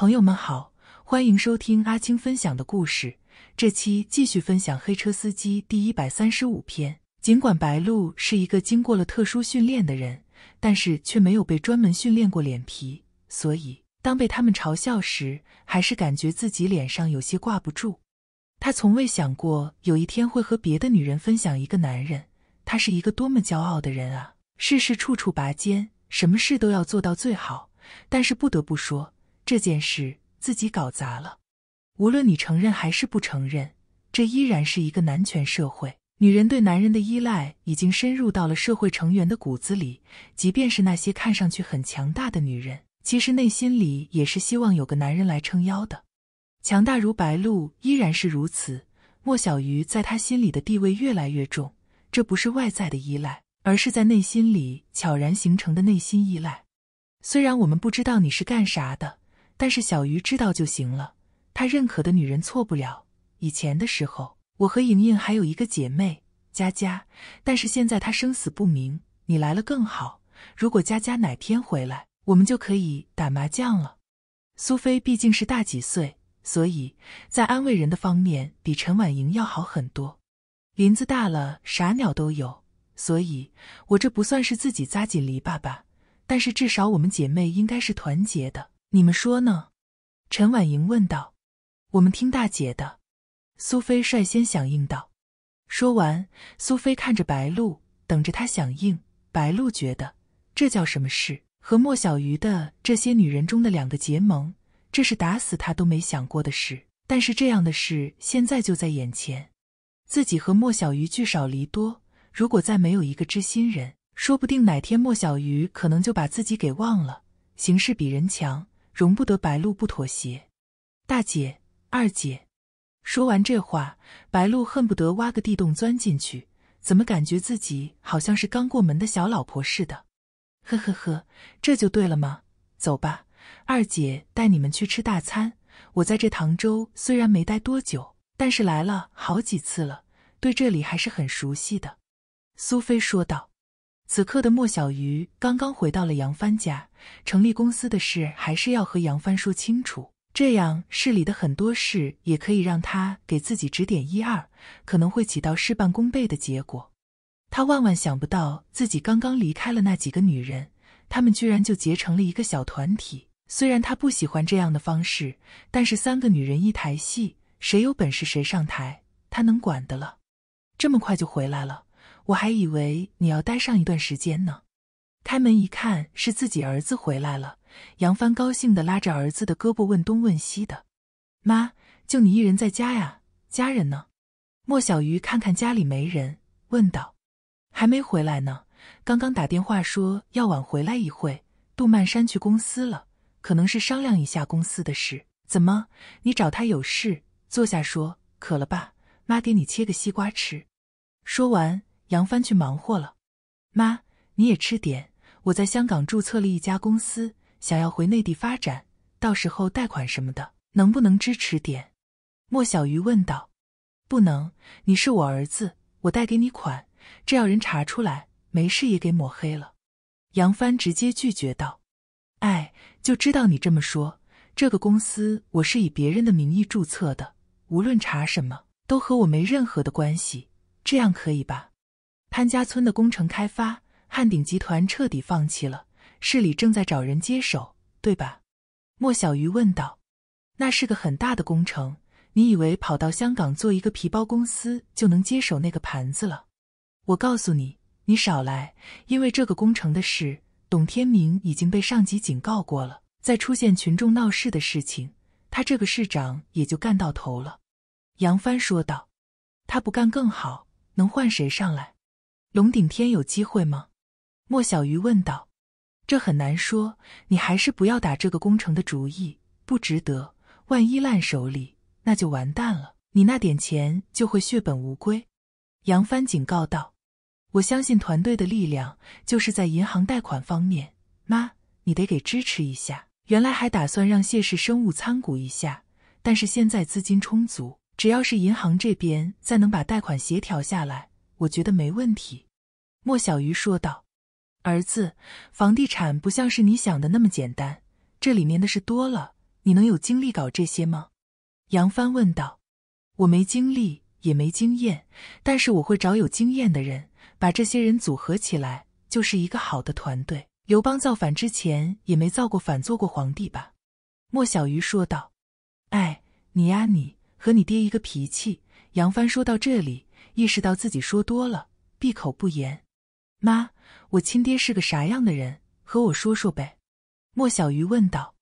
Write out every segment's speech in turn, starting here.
朋友们好，欢迎收听阿青分享的故事。这期继续分享《黑车司机》第一百三十五篇。尽管白鹿是一个经过了特殊训练的人，但是却没有被专门训练过脸皮，所以当被他们嘲笑时，还是感觉自己脸上有些挂不住。他从未想过有一天会和别的女人分享一个男人。他是一个多么骄傲的人啊！事事处处拔尖，什么事都要做到最好。但是不得不说。这件事自己搞砸了，无论你承认还是不承认，这依然是一个男权社会。女人对男人的依赖已经深入到了社会成员的骨子里，即便是那些看上去很强大的女人，其实内心里也是希望有个男人来撑腰的。强大如白鹿依然是如此，莫小鱼在他心里的地位越来越重。这不是外在的依赖，而是在内心里悄然形成的内心依赖。虽然我们不知道你是干啥的。但是小鱼知道就行了，他认可的女人错不了。以前的时候，我和莹莹还有一个姐妹佳佳，但是现在她生死不明。你来了更好，如果佳佳哪天回来，我们就可以打麻将了。苏菲毕竟是大几岁，所以在安慰人的方面比陈婉莹要好很多。林子大了，啥鸟都有，所以我这不算是自己扎紧篱笆吧？但是至少我们姐妹应该是团结的。你们说呢？陈婉莹问道。我们听大姐的。苏菲率先响应道。说完，苏菲看着白露，等着她响应。白露觉得这叫什么事？和莫小鱼的这些女人中的两个结盟，这是打死他都没想过的事。但是这样的事现在就在眼前。自己和莫小鱼聚少离多，如果再没有一个知心人，说不定哪天莫小鱼可能就把自己给忘了。形势比人强。容不得白露不妥协。大姐、二姐，说完这话，白露恨不得挖个地洞钻进去。怎么感觉自己好像是刚过门的小老婆似的？呵呵呵，这就对了嘛。走吧，二姐带你们去吃大餐。我在这唐州虽然没待多久，但是来了好几次了，对这里还是很熟悉的。苏菲说道。此刻的莫小鱼刚刚回到了杨帆家，成立公司的事还是要和杨帆说清楚，这样市里的很多事也可以让他给自己指点一二，可能会起到事半功倍的结果。他万万想不到自己刚刚离开了那几个女人，她们居然就结成了一个小团体。虽然他不喜欢这样的方式，但是三个女人一台戏，谁有本事谁上台，他能管的了。这么快就回来了。我还以为你要待上一段时间呢。开门一看，是自己儿子回来了。杨帆高兴地拉着儿子的胳膊问东问西的：“妈，就你一人在家呀？家人呢？”莫小鱼看看家里没人，问道：“还没回来呢？刚刚打电话说要晚回来一会。杜曼山去公司了，可能是商量一下公司的事。怎么，你找他有事？坐下说。渴了吧？妈给你切个西瓜吃。”说完。杨帆去忙活了，妈，你也吃点。我在香港注册了一家公司，想要回内地发展，到时候贷款什么的，能不能支持点？莫小鱼问道。不能，你是我儿子，我贷给你款，这要人查出来，没事也给抹黑了。杨帆直接拒绝道。哎，就知道你这么说。这个公司我是以别人的名义注册的，无论查什么，都和我没任何的关系，这样可以吧？潘家村的工程开发，汉鼎集团彻底放弃了。市里正在找人接手，对吧？莫小鱼问道。那是个很大的工程，你以为跑到香港做一个皮包公司就能接手那个盘子了？我告诉你，你少来！因为这个工程的事，董天明已经被上级警告过了。再出现群众闹事的事情，他这个市长也就干到头了。杨帆说道。他不干更好，能换谁上来？龙顶天有机会吗？莫小鱼问道。这很难说，你还是不要打这个工程的主意，不值得。万一烂手里，那就完蛋了，你那点钱就会血本无归。杨帆警告道。我相信团队的力量，就是在银行贷款方面，妈，你得给支持一下。原来还打算让谢氏生物参股一下，但是现在资金充足，只要是银行这边再能把贷款协调下来。我觉得没问题，莫小鱼说道。儿子，房地产不像是你想的那么简单，这里面的事多了，你能有精力搞这些吗？杨帆问道。我没精力，也没经验，但是我会找有经验的人，把这些人组合起来，就是一个好的团队。刘邦造反之前也没造过反，做过皇帝吧？莫小鱼说道。哎，你呀你，和你爹一个脾气。杨帆说到这里。意识到自己说多了，闭口不言。妈，我亲爹是个啥样的人？和我说说呗。莫小鱼问道。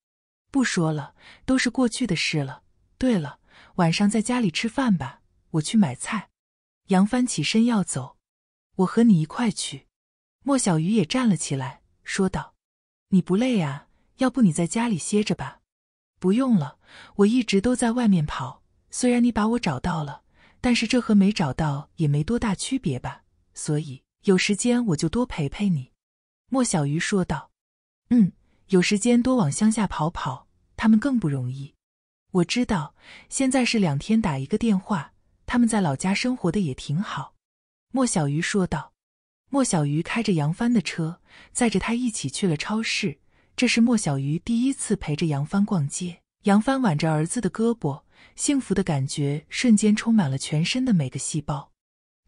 不说了，都是过去的事了。对了，晚上在家里吃饭吧，我去买菜。杨帆起身要走。我和你一块去。莫小鱼也站了起来，说道：“你不累啊？要不你在家里歇着吧。”不用了，我一直都在外面跑。虽然你把我找到了。但是这和没找到也没多大区别吧？所以有时间我就多陪陪你。”莫小鱼说道。“嗯，有时间多往乡下跑跑，他们更不容易。”我知道，现在是两天打一个电话，他们在老家生活的也挺好。”莫小鱼说道。莫小鱼开着杨帆的车，载着他一起去了超市。这是莫小鱼第一次陪着杨帆逛街。杨帆挽着儿子的胳膊。幸福的感觉瞬间充满了全身的每个细胞。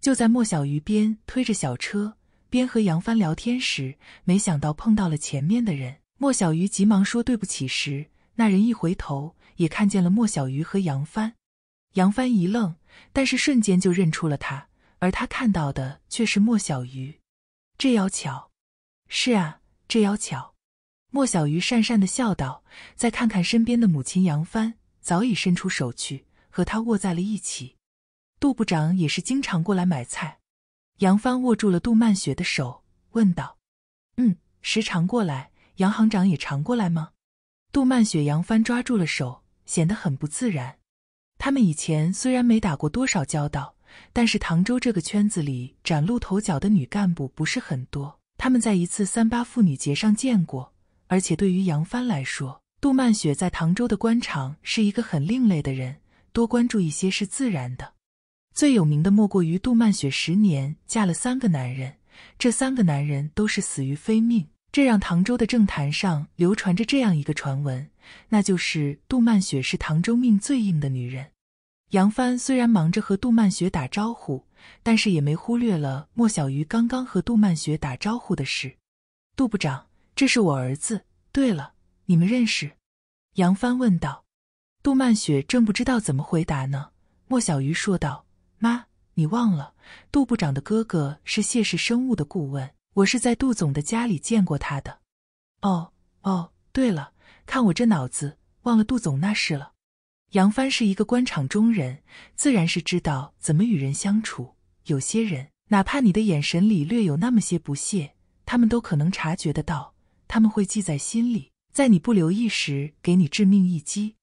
就在莫小鱼边推着小车边和杨帆聊天时，没想到碰到了前面的人。莫小鱼急忙说：“对不起！”时，那人一回头，也看见了莫小鱼和杨帆。杨帆一愣，但是瞬间就认出了他，而他看到的却是莫小鱼。这要巧？是啊，这要巧。莫小鱼讪讪的笑道：“再看看身边的母亲杨帆。”早已伸出手去和他握在了一起。杜部长也是经常过来买菜。杨帆握住了杜曼雪的手，问道：“嗯，时常过来。杨行长也常过来吗？”杜曼雪、杨帆抓住了手，显得很不自然。他们以前虽然没打过多少交道，但是唐州这个圈子里崭露头角的女干部不是很多。他们在一次三八妇女节上见过，而且对于杨帆来说。杜曼雪在唐州的官场是一个很另类的人，多关注一些是自然的。最有名的莫过于杜曼雪十年嫁了三个男人，这三个男人都是死于非命，这让唐州的政坛上流传着这样一个传闻，那就是杜曼雪是唐州命最硬的女人。杨帆虽然忙着和杜曼雪打招呼，但是也没忽略了莫小鱼刚刚和杜曼雪打招呼的事。杜部长，这是我儿子。对了。你们认识？杨帆问道。杜曼雪正不知道怎么回答呢。莫小鱼说道：“妈，你忘了，杜部长的哥哥是谢氏生物的顾问，我是在杜总的家里见过他的。”“哦哦，对了，看我这脑子，忘了杜总那事了。”杨帆是一个官场中人，自然是知道怎么与人相处。有些人，哪怕你的眼神里略有那么些不屑，他们都可能察觉得到，他们会记在心里。在你不留意时给你致命一击，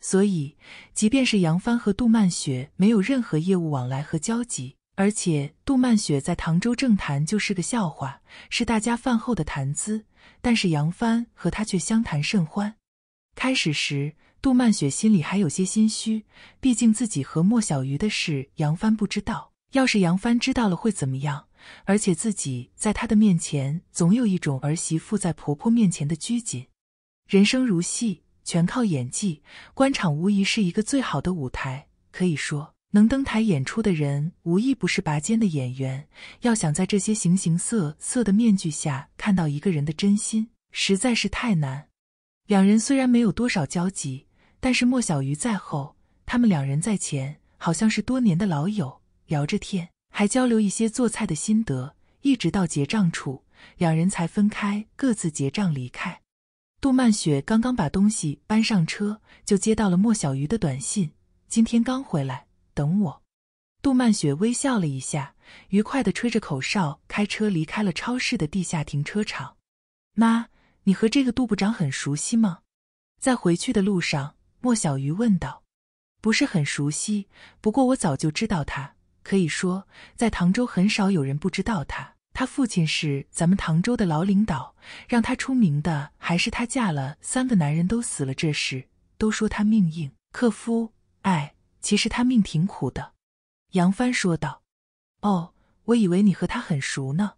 所以即便是杨帆和杜曼雪没有任何业务往来和交集，而且杜曼雪在唐州政坛就是个笑话，是大家饭后的谈资。但是杨帆和他却相谈甚欢。开始时，杜曼雪心里还有些心虚，毕竟自己和莫小鱼的事，杨帆不知道。要是杨帆知道了会怎么样？而且自己在他的面前，总有一种儿媳妇在婆婆面前的拘谨。人生如戏，全靠演技。官场无疑是一个最好的舞台，可以说，能登台演出的人无一不是拔尖的演员。要想在这些形形色色的面具下看到一个人的真心，实在是太难。两人虽然没有多少交集，但是莫小鱼在后，他们两人在前，好像是多年的老友，聊着天，还交流一些做菜的心得，一直到结账处，两人才分开，各自结账离开。杜曼雪刚刚把东西搬上车，就接到了莫小鱼的短信：“今天刚回来，等我。”杜曼雪微笑了一下，愉快地吹着口哨，开车离开了超市的地下停车场。“妈，你和这个杜部长很熟悉吗？”在回去的路上，莫小鱼问道。“不是很熟悉，不过我早就知道他，可以说在唐州很少有人不知道他。”他父亲是咱们唐州的老领导，让他出名的还是他嫁了三个男人都死了这事，都说他命硬。克夫，哎，其实他命挺苦的。”杨帆说道。“哦，我以为你和他很熟呢。”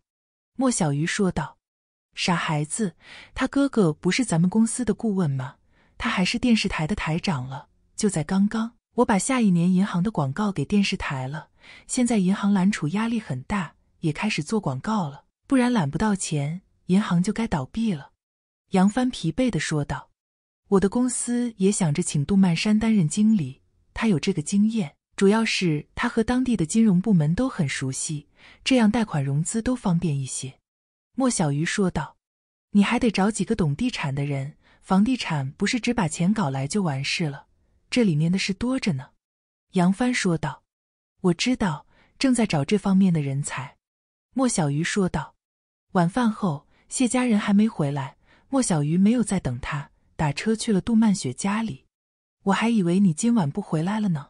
莫小鱼说道。“傻孩子，他哥哥不是咱们公司的顾问吗？他还是电视台的台长了。就在刚刚，我把下一年银行的广告给电视台了。现在银行揽储压力很大。”也开始做广告了，不然揽不到钱，银行就该倒闭了。”杨帆疲惫的说道。“我的公司也想着请杜曼山担任经理，他有这个经验，主要是他和当地的金融部门都很熟悉，这样贷款融资都方便一些。”莫小鱼说道。“你还得找几个懂地产的人，房地产不是只把钱搞来就完事了，这里面的事多着呢。”杨帆说道。“我知道，正在找这方面的人才。”莫小鱼说道：“晚饭后，谢家人还没回来，莫小鱼没有再等他，打车去了杜曼雪家里。我还以为你今晚不回来了呢。”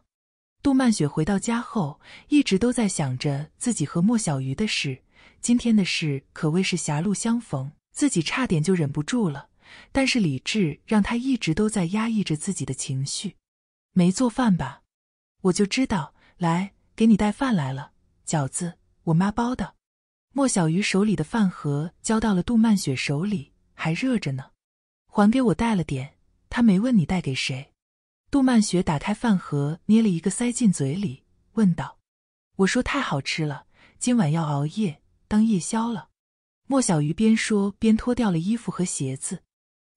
杜曼雪回到家后，一直都在想着自己和莫小鱼的事。今天的事可谓是狭路相逢，自己差点就忍不住了，但是理智让他一直都在压抑着自己的情绪。没做饭吧？我就知道，来，给你带饭来了，饺子，我妈包的。莫小鱼手里的饭盒交到了杜曼雪手里，还热着呢，还给我带了点。他没问你带给谁。杜曼雪打开饭盒，捏了一个塞进嘴里，问道：“我说太好吃了，今晚要熬夜当夜宵了。”莫小鱼边说边脱掉了衣服和鞋子。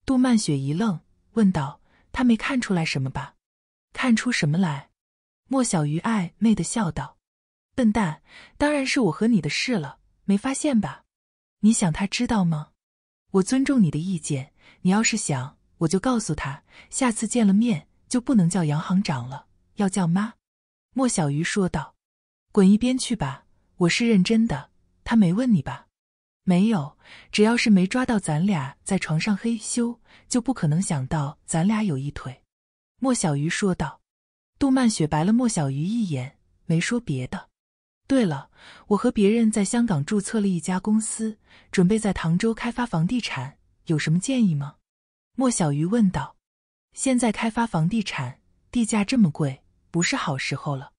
杜曼雪一愣，问道：“他没看出来什么吧？看出什么来？”莫小鱼暧昧的笑道：“笨蛋，当然是我和你的事了。”没发现吧？你想他知道吗？我尊重你的意见，你要是想，我就告诉他，下次见了面就不能叫杨行长了，要叫妈。”莫小鱼说道。“滚一边去吧！我是认真的。他没问你吧？”“没有，只要是没抓到咱俩在床上嘿咻，就不可能想到咱俩有一腿。”莫小鱼说道。杜曼雪白了莫小鱼一眼，没说别的。对了，我和别人在香港注册了一家公司，准备在唐州开发房地产，有什么建议吗？莫小鱼问道。现在开发房地产，地价这么贵，不是好时候了。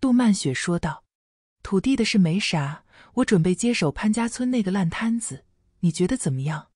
杜曼雪说道。土地的事没啥，我准备接手潘家村那个烂摊子，你觉得怎么样？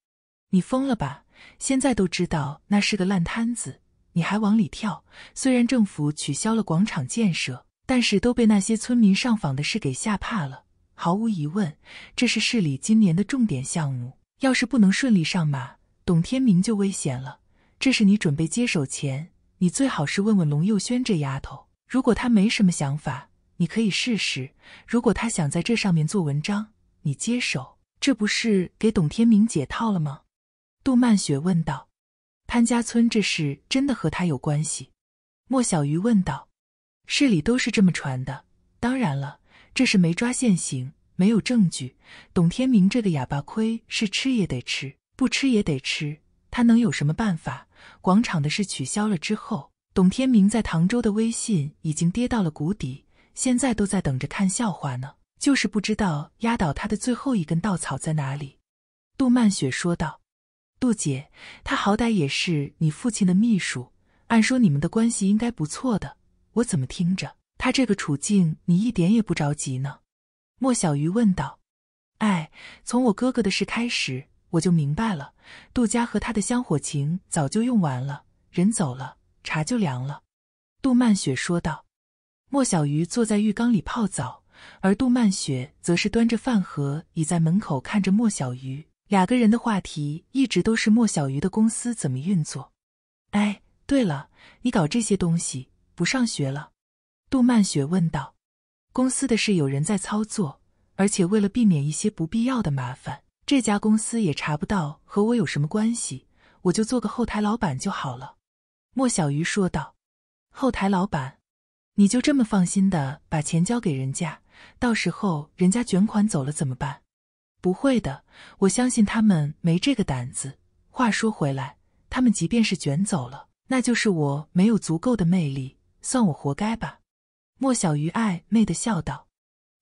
你疯了吧？现在都知道那是个烂摊子，你还往里跳？虽然政府取消了广场建设。但是都被那些村民上访的事给吓怕了。毫无疑问，这是市里今年的重点项目。要是不能顺利上马，董天明就危险了。这是你准备接手前，你最好是问问龙佑轩这丫头。如果她没什么想法，你可以试试。如果她想在这上面做文章，你接手，这不是给董天明解套了吗？杜曼雪问道。潘家村这事真的和他有关系？莫小鱼问道。市里都是这么传的，当然了，这是没抓现行，没有证据。董天明这个哑巴亏是吃也得吃，不吃也得吃。他能有什么办法？广场的事取消了之后，董天明在唐州的威信已经跌到了谷底，现在都在等着看笑话呢。就是不知道压倒他的最后一根稻草在哪里。”杜曼雪说道。“杜姐，他好歹也是你父亲的秘书，按说你们的关系应该不错的。”我怎么听着他这个处境，你一点也不着急呢？”莫小鱼问道。“哎，从我哥哥的事开始，我就明白了，杜家和他的香火情早就用完了，人走了，茶就凉了。”杜曼雪说道。莫小鱼坐在浴缸里泡澡，而杜曼雪则是端着饭盒倚在门口看着莫小鱼。两个人的话题一直都是莫小鱼的公司怎么运作。哎，对了，你搞这些东西。不上学了，杜曼雪问道：“公司的事有人在操作，而且为了避免一些不必要的麻烦，这家公司也查不到和我有什么关系，我就做个后台老板就好了。”莫小鱼说道：“后台老板，你就这么放心的把钱交给人家？到时候人家卷款走了怎么办？”“不会的，我相信他们没这个胆子。话说回来，他们即便是卷走了，那就是我没有足够的魅力。”算我活该吧，莫小鱼暧昧的笑道。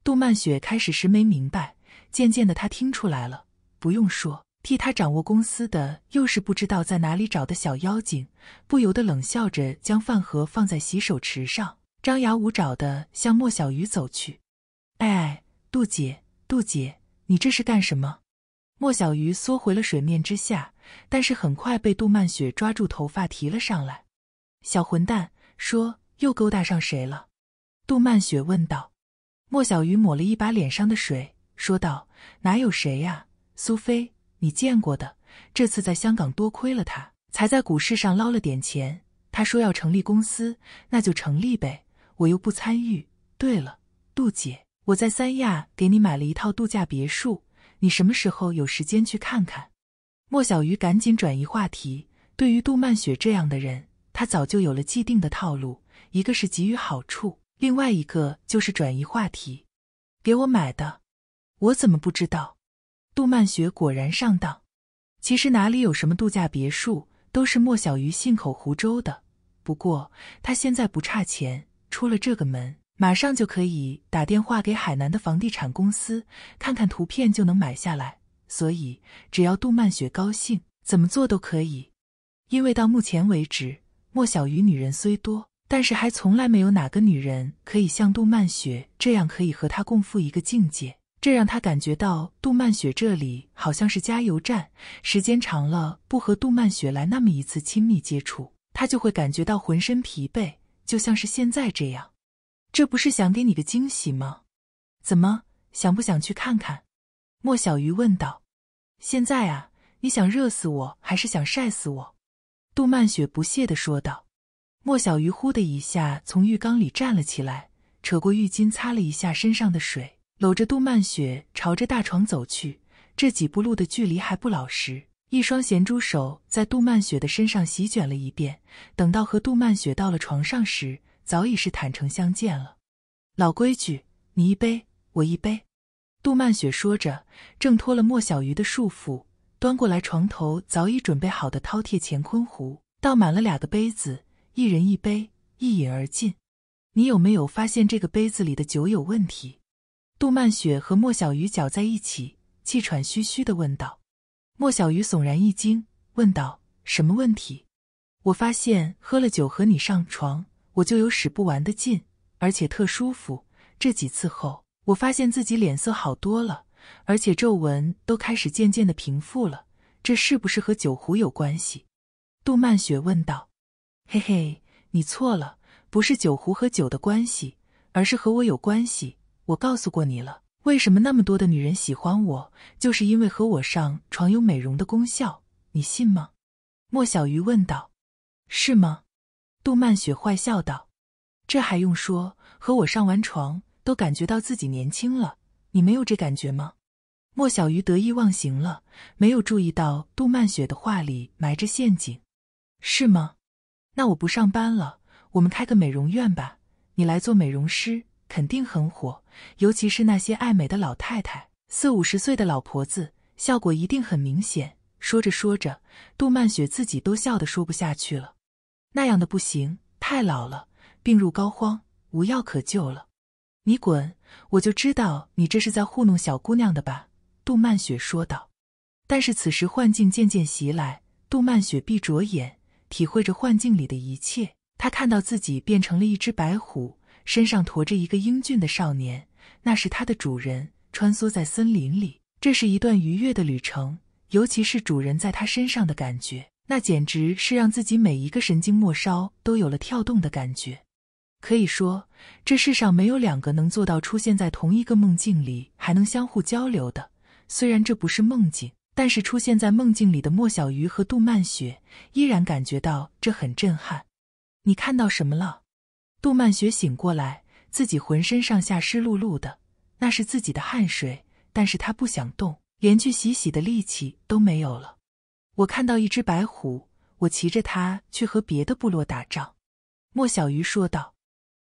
杜曼雪开始时没明白，渐渐的她听出来了。不用说，替她掌握公司的又是不知道在哪里找的小妖精，不由得冷笑着将饭盒放在洗手池上，张牙舞爪的向莫小鱼走去。哎，杜姐，杜姐，你这是干什么？莫小鱼缩回了水面之下，但是很快被杜曼雪抓住头发提了上来。小混蛋，说。又勾搭上谁了？杜曼雪问道。莫小鱼抹了一把脸上的水，说道：“哪有谁呀？苏菲，你见过的。这次在香港，多亏了他，才在股市上捞了点钱。他说要成立公司，那就成立呗，我又不参与。对了，杜姐，我在三亚给你买了一套度假别墅，你什么时候有时间去看看？”莫小鱼赶紧转移话题。对于杜曼雪这样的人，他早就有了既定的套路。一个是给予好处，另外一个就是转移话题。给我买的，我怎么不知道？杜曼雪果然上当。其实哪里有什么度假别墅，都是莫小鱼信口胡诌的。不过他现在不差钱，出了这个门，马上就可以打电话给海南的房地产公司，看看图片就能买下来。所以只要杜曼雪高兴，怎么做都可以。因为到目前为止，莫小鱼女人虽多。但是还从来没有哪个女人可以像杜曼雪这样可以和她共赴一个境界，这让她感觉到杜曼雪这里好像是加油站，时间长了不和杜曼雪来那么一次亲密接触，她就会感觉到浑身疲惫，就像是现在这样。这不是想给你个惊喜吗？怎么想不想去看看？莫小鱼问道。现在啊，你想热死我还是想晒死我？杜曼雪不屑的说道。莫小鱼忽的一下从浴缸里站了起来，扯过浴巾擦了一下身上的水，搂着杜曼雪朝着大床走去。这几步路的距离还不老实，一双咸猪手在杜曼雪的身上席卷了一遍。等到和杜曼雪到了床上时，早已是坦诚相见了。老规矩，你一杯，我一杯。杜曼雪说着，挣脱了莫小鱼的束缚，端过来床头早已准备好的饕餮乾坤壶，倒满了两个杯子。一人一杯，一饮而尽。你有没有发现这个杯子里的酒有问题？杜曼雪和莫小鱼搅在一起，气喘吁吁地问道。莫小鱼悚然一惊，问道：“什么问题？”我发现喝了酒和你上床，我就有使不完的劲，而且特舒服。这几次后，我发现自己脸色好多了，而且皱纹都开始渐渐的平复了。这是不是和酒壶有关系？杜曼雪问道。嘿嘿，你错了，不是酒壶和酒的关系，而是和我有关系。我告诉过你了，为什么那么多的女人喜欢我，就是因为和我上床有美容的功效，你信吗？莫小鱼问道。是吗？杜曼雪坏笑道。这还用说？和我上完床都感觉到自己年轻了，你没有这感觉吗？莫小鱼得意忘形了，没有注意到杜曼雪的话里埋着陷阱。是吗？那我不上班了，我们开个美容院吧。你来做美容师，肯定很火，尤其是那些爱美的老太太，四五十岁的老婆子，效果一定很明显。说着说着，杜曼雪自己都笑得说不下去了。那样的不行，太老了，病入膏肓，无药可救了。你滚！我就知道你这是在糊弄小姑娘的吧？杜曼雪说道。但是此时幻境渐渐袭来，杜曼雪闭着眼。体会着幻境里的一切，他看到自己变成了一只白虎，身上驮着一个英俊的少年，那是他的主人。穿梭在森林里，这是一段愉悦的旅程，尤其是主人在他身上的感觉，那简直是让自己每一个神经末梢都有了跳动的感觉。可以说，这世上没有两个能做到出现在同一个梦境里还能相互交流的，虽然这不是梦境。但是出现在梦境里的莫小鱼和杜曼雪依然感觉到这很震撼。你看到什么了？杜曼雪醒过来，自己浑身上下湿漉漉的，那是自己的汗水，但是她不想动，连去洗洗的力气都没有了。我看到一只白虎，我骑着它去和别的部落打仗。莫小鱼说道。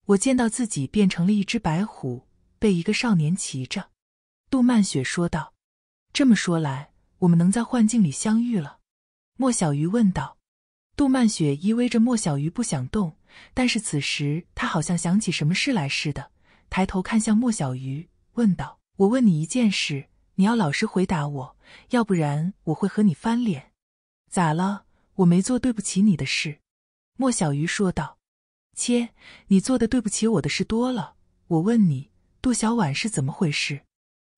我见到自己变成了一只白虎，被一个少年骑着。杜曼雪说道。这么说来。我们能在幻境里相遇了，莫小鱼问道。杜曼雪依偎着莫小鱼，不想动，但是此时她好像想起什么事来似的，抬头看向莫小鱼，问道：“我问你一件事，你要老实回答我，要不然我会和你翻脸。”“咋了？我没做对不起你的事。”莫小鱼说道。“切，你做的对不起我的事多了。我问你，杜小婉是怎么回事？”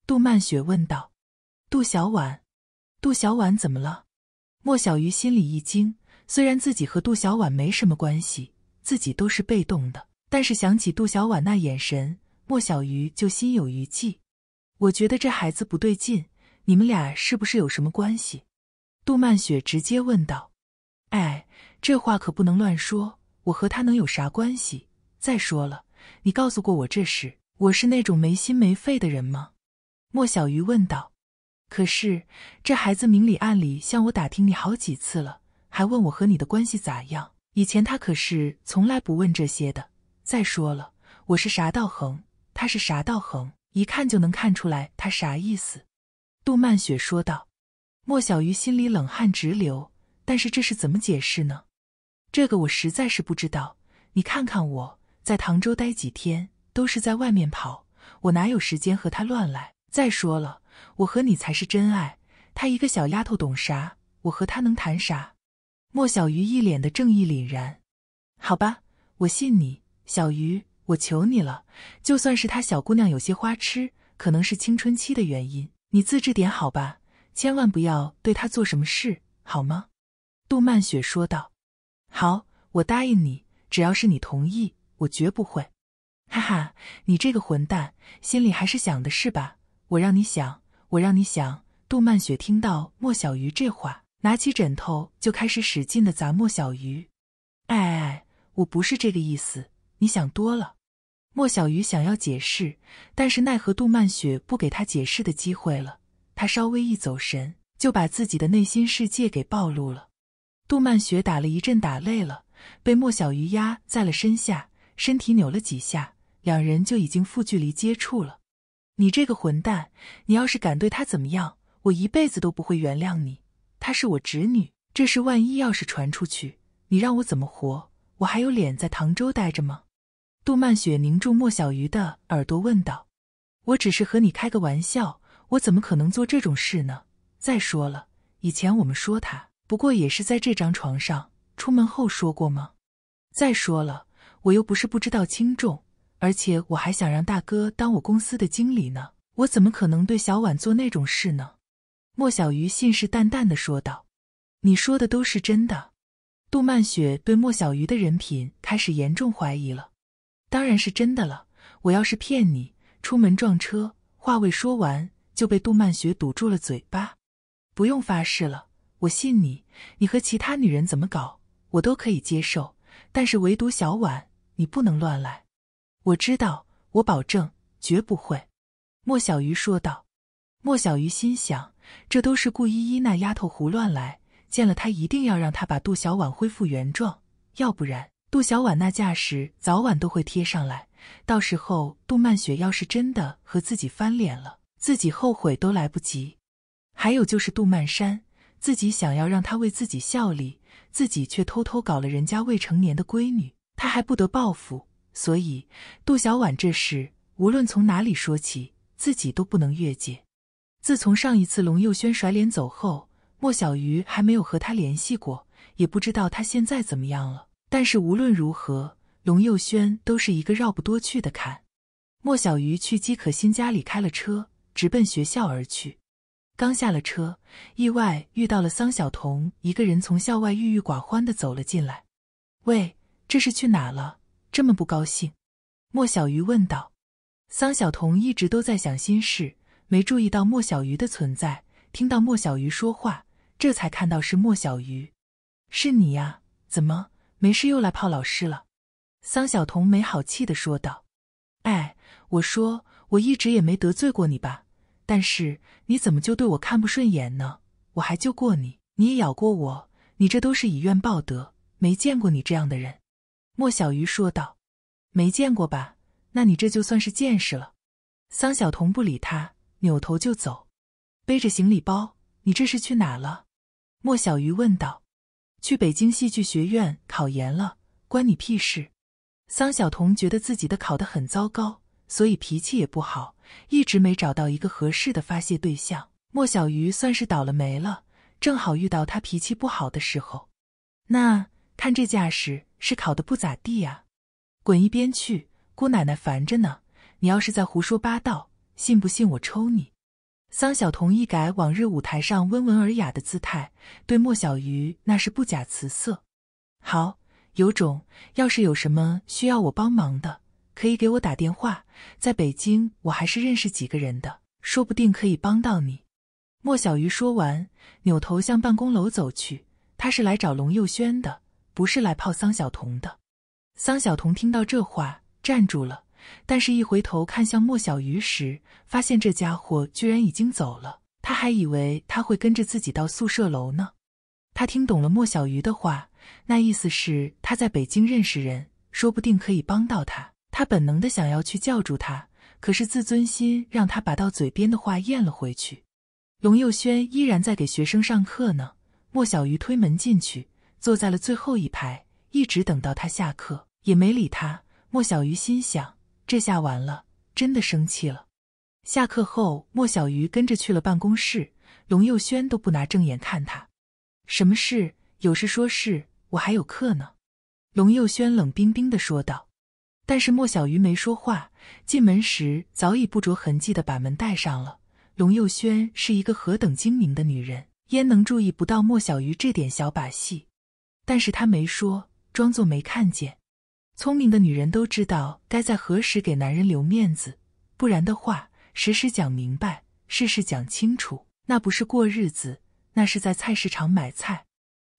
杜曼雪问道。“杜小婉。”杜小婉怎么了？莫小鱼心里一惊。虽然自己和杜小婉没什么关系，自己都是被动的，但是想起杜小婉那眼神，莫小鱼就心有余悸。我觉得这孩子不对劲，你们俩是不是有什么关系？杜曼雪直接问道。哎，这话可不能乱说。我和他能有啥关系？再说了，你告诉过我这事，我是那种没心没肺的人吗？莫小鱼问道。可是，这孩子明里暗里向我打听你好几次了，还问我和你的关系咋样。以前他可是从来不问这些的。再说了，我是啥道行，他是啥道行，一看就能看出来他啥意思。”杜曼雪说道。莫小鱼心里冷汗直流，但是这是怎么解释呢？这个我实在是不知道。你看看我在唐州待几天，都是在外面跑，我哪有时间和他乱来？再说了。我和你才是真爱，她一个小丫头懂啥？我和她能谈啥？莫小鱼一脸的正义凛然。好吧，我信你，小鱼，我求你了。就算是她小姑娘有些花痴，可能是青春期的原因，你自制点好吧，千万不要对她做什么事，好吗？杜曼雪说道。好，我答应你，只要是你同意，我绝不会。哈哈，你这个混蛋，心里还是想的是吧？我让你想。我让你想，杜曼雪听到莫小鱼这话，拿起枕头就开始使劲的砸莫小鱼。哎哎，我不是这个意思，你想多了。莫小鱼想要解释，但是奈何杜曼雪不给他解释的机会了。他稍微一走神，就把自己的内心世界给暴露了。杜曼雪打了一阵，打累了，被莫小鱼压在了身下，身体扭了几下，两人就已经负距离接触了。你这个混蛋！你要是敢对她怎么样，我一辈子都不会原谅你。她是我侄女，这事万一要是传出去，你让我怎么活？我还有脸在唐州待着吗？杜曼雪凝住莫小鱼的耳朵问道：“我只是和你开个玩笑，我怎么可能做这种事呢？再说了，以前我们说他，不过也是在这张床上，出门后说过吗？再说了，我又不是不知道轻重。”而且我还想让大哥当我公司的经理呢，我怎么可能对小婉做那种事呢？”莫小鱼信誓旦旦地说道，“你说的都是真的。”杜曼雪对莫小鱼的人品开始严重怀疑了。“当然是真的了，我要是骗你，出门撞车。”话未说完，就被杜曼雪堵住了嘴巴。“不用发誓了，我信你。你和其他女人怎么搞，我都可以接受，但是唯独小婉，你不能乱来。”我知道，我保证绝不会。”莫小鱼说道。莫小鱼心想：“这都是顾依依那丫头胡乱来，见了她一定要让她把杜小婉恢复原状，要不然杜小婉那架势早晚都会贴上来。到时候杜曼雪要是真的和自己翻脸了，自己后悔都来不及。还有就是杜曼山，自己想要让他为自己效力，自己却偷偷搞了人家未成年的闺女，他还不得报复？”所以，杜小婉这事无论从哪里说起，自己都不能越界。自从上一次龙佑轩甩脸走后，莫小鱼还没有和他联系过，也不知道他现在怎么样了。但是无论如何，龙佑轩都是一个绕不多去的坎。莫小鱼去姬可欣家里开了车，直奔学校而去。刚下了车，意外遇到了桑小彤，一个人从校外郁郁寡欢的走了进来。喂，这是去哪了？这么不高兴？莫小鱼问道。桑小童一直都在想心事，没注意到莫小鱼的存在。听到莫小鱼说话，这才看到是莫小鱼。是你呀？怎么没事又来泡老师了？桑小童没好气的说道。哎，我说，我一直也没得罪过你吧？但是你怎么就对我看不顺眼呢？我还救过你，你也咬过我，你这都是以怨报德，没见过你这样的人。莫小鱼说道：“没见过吧？那你这就算是见识了。”桑小彤不理他，扭头就走，背着行李包。你这是去哪了？莫小鱼问道。“去北京戏剧学院考研了，关你屁事。”桑小彤觉得自己的考得很糟糕，所以脾气也不好，一直没找到一个合适的发泄对象。莫小鱼算是倒了霉了，正好遇到他脾气不好的时候。那看这架势。是考的不咋地呀，滚一边去！姑奶奶烦着呢。你要是在胡说八道，信不信我抽你？桑小彤一改往日舞台上温文尔雅的姿态，对莫小鱼那是不假辞色。好，有种！要是有什么需要我帮忙的，可以给我打电话。在北京，我还是认识几个人的，说不定可以帮到你。莫小鱼说完，扭头向办公楼走去。他是来找龙佑轩的。不是来泡桑小彤的。桑小彤听到这话，站住了，但是，一回头看向莫小鱼时，发现这家伙居然已经走了。他还以为他会跟着自己到宿舍楼呢。他听懂了莫小鱼的话，那意思是他在北京认识人，说不定可以帮到他。他本能的想要去叫住他，可是自尊心让他把到嘴边的话咽了回去。龙佑轩依然在给学生上课呢。莫小鱼推门进去。坐在了最后一排，一直等到他下课也没理他。莫小鱼心想：这下完了，真的生气了。下课后，莫小鱼跟着去了办公室，龙佑轩都不拿正眼看他。什么事？有事说事，我还有课呢。龙佑轩冷冰冰的说道。但是莫小鱼没说话，进门时早已不着痕迹的把门带上了。龙佑轩是一个何等精明的女人，焉能注意不到莫小鱼这点小把戏？但是他没说，装作没看见。聪明的女人都知道该在何时给男人留面子，不然的话，时时讲明白，事事讲清楚，那不是过日子，那是在菜市场买菜。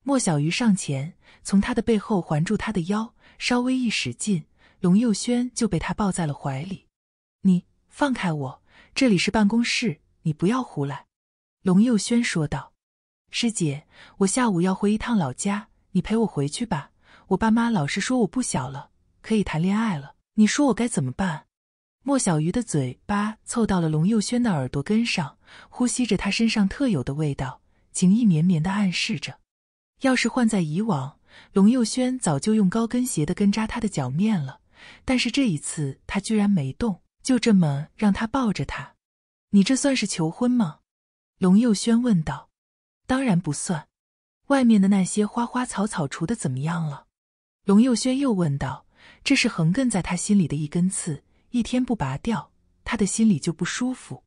莫小鱼上前，从他的背后环住他的腰，稍微一使劲，龙佑轩就被他抱在了怀里。“你放开我，这里是办公室，你不要胡来。”龙佑轩说道。“师姐，我下午要回一趟老家。”你陪我回去吧，我爸妈老是说我不小了，可以谈恋爱了。你说我该怎么办？莫小鱼的嘴巴凑到了龙佑轩的耳朵根上，呼吸着他身上特有的味道，情意绵绵的暗示着。要是换在以往，龙佑轩早就用高跟鞋的跟扎他的脚面了，但是这一次他居然没动，就这么让他抱着他。你这算是求婚吗？龙佑轩问道。当然不算。外面的那些花花草草除的怎么样了？龙佑轩又问道。这是横亘在他心里的一根刺，一天不拔掉，他的心里就不舒服。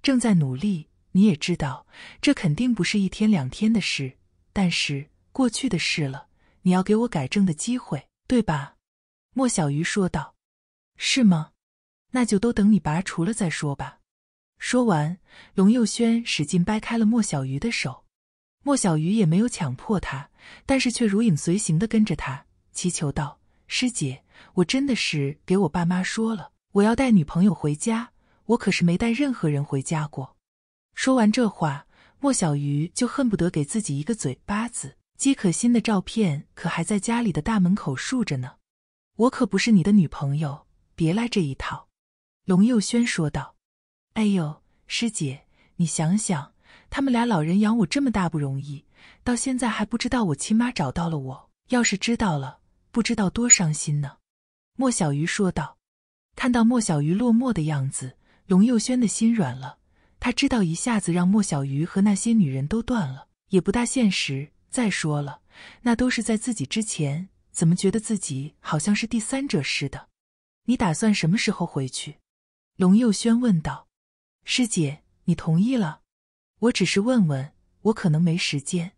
正在努力，你也知道，这肯定不是一天两天的事。但是过去的事了，你要给我改正的机会，对吧？莫小鱼说道。是吗？那就都等你拔除了再说吧。说完，龙佑轩使劲掰开了莫小鱼的手。莫小鱼也没有强迫他，但是却如影随形的跟着他，祈求道：“师姐，我真的是给我爸妈说了，我要带女朋友回家，我可是没带任何人回家过。”说完这话，莫小鱼就恨不得给自己一个嘴巴子。姬可心的照片可还在家里的大门口竖着呢。我可不是你的女朋友，别来这一套。”龙佑轩说道。“哎呦，师姐，你想想。”他们俩老人养我这么大不容易，到现在还不知道我亲妈找到了我，要是知道了，不知道多伤心呢。”莫小鱼说道。看到莫小鱼落寞的样子，龙佑轩的心软了。他知道一下子让莫小鱼和那些女人都断了，也不大现实。再说了，那都是在自己之前，怎么觉得自己好像是第三者似的？你打算什么时候回去？”龙佑轩问道。“师姐，你同意了？”我只是问问，我可能没时间。”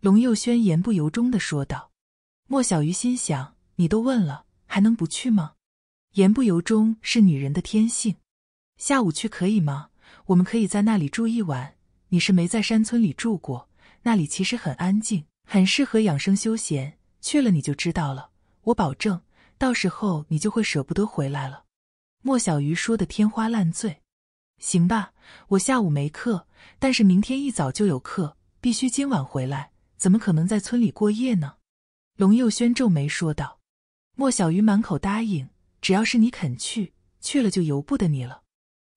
龙佑轩言不由衷的说道。莫小鱼心想：“你都问了，还能不去吗？”言不由衷是女人的天性。下午去可以吗？我们可以在那里住一晚。你是没在山村里住过，那里其实很安静，很适合养生休闲。去了你就知道了，我保证，到时候你就会舍不得回来了。”莫小鱼说的天花乱坠。行吧，我下午没课，但是明天一早就有课，必须今晚回来。怎么可能在村里过夜呢？龙佑轩皱眉说道。莫小鱼满口答应，只要是你肯去，去了就由不得你了。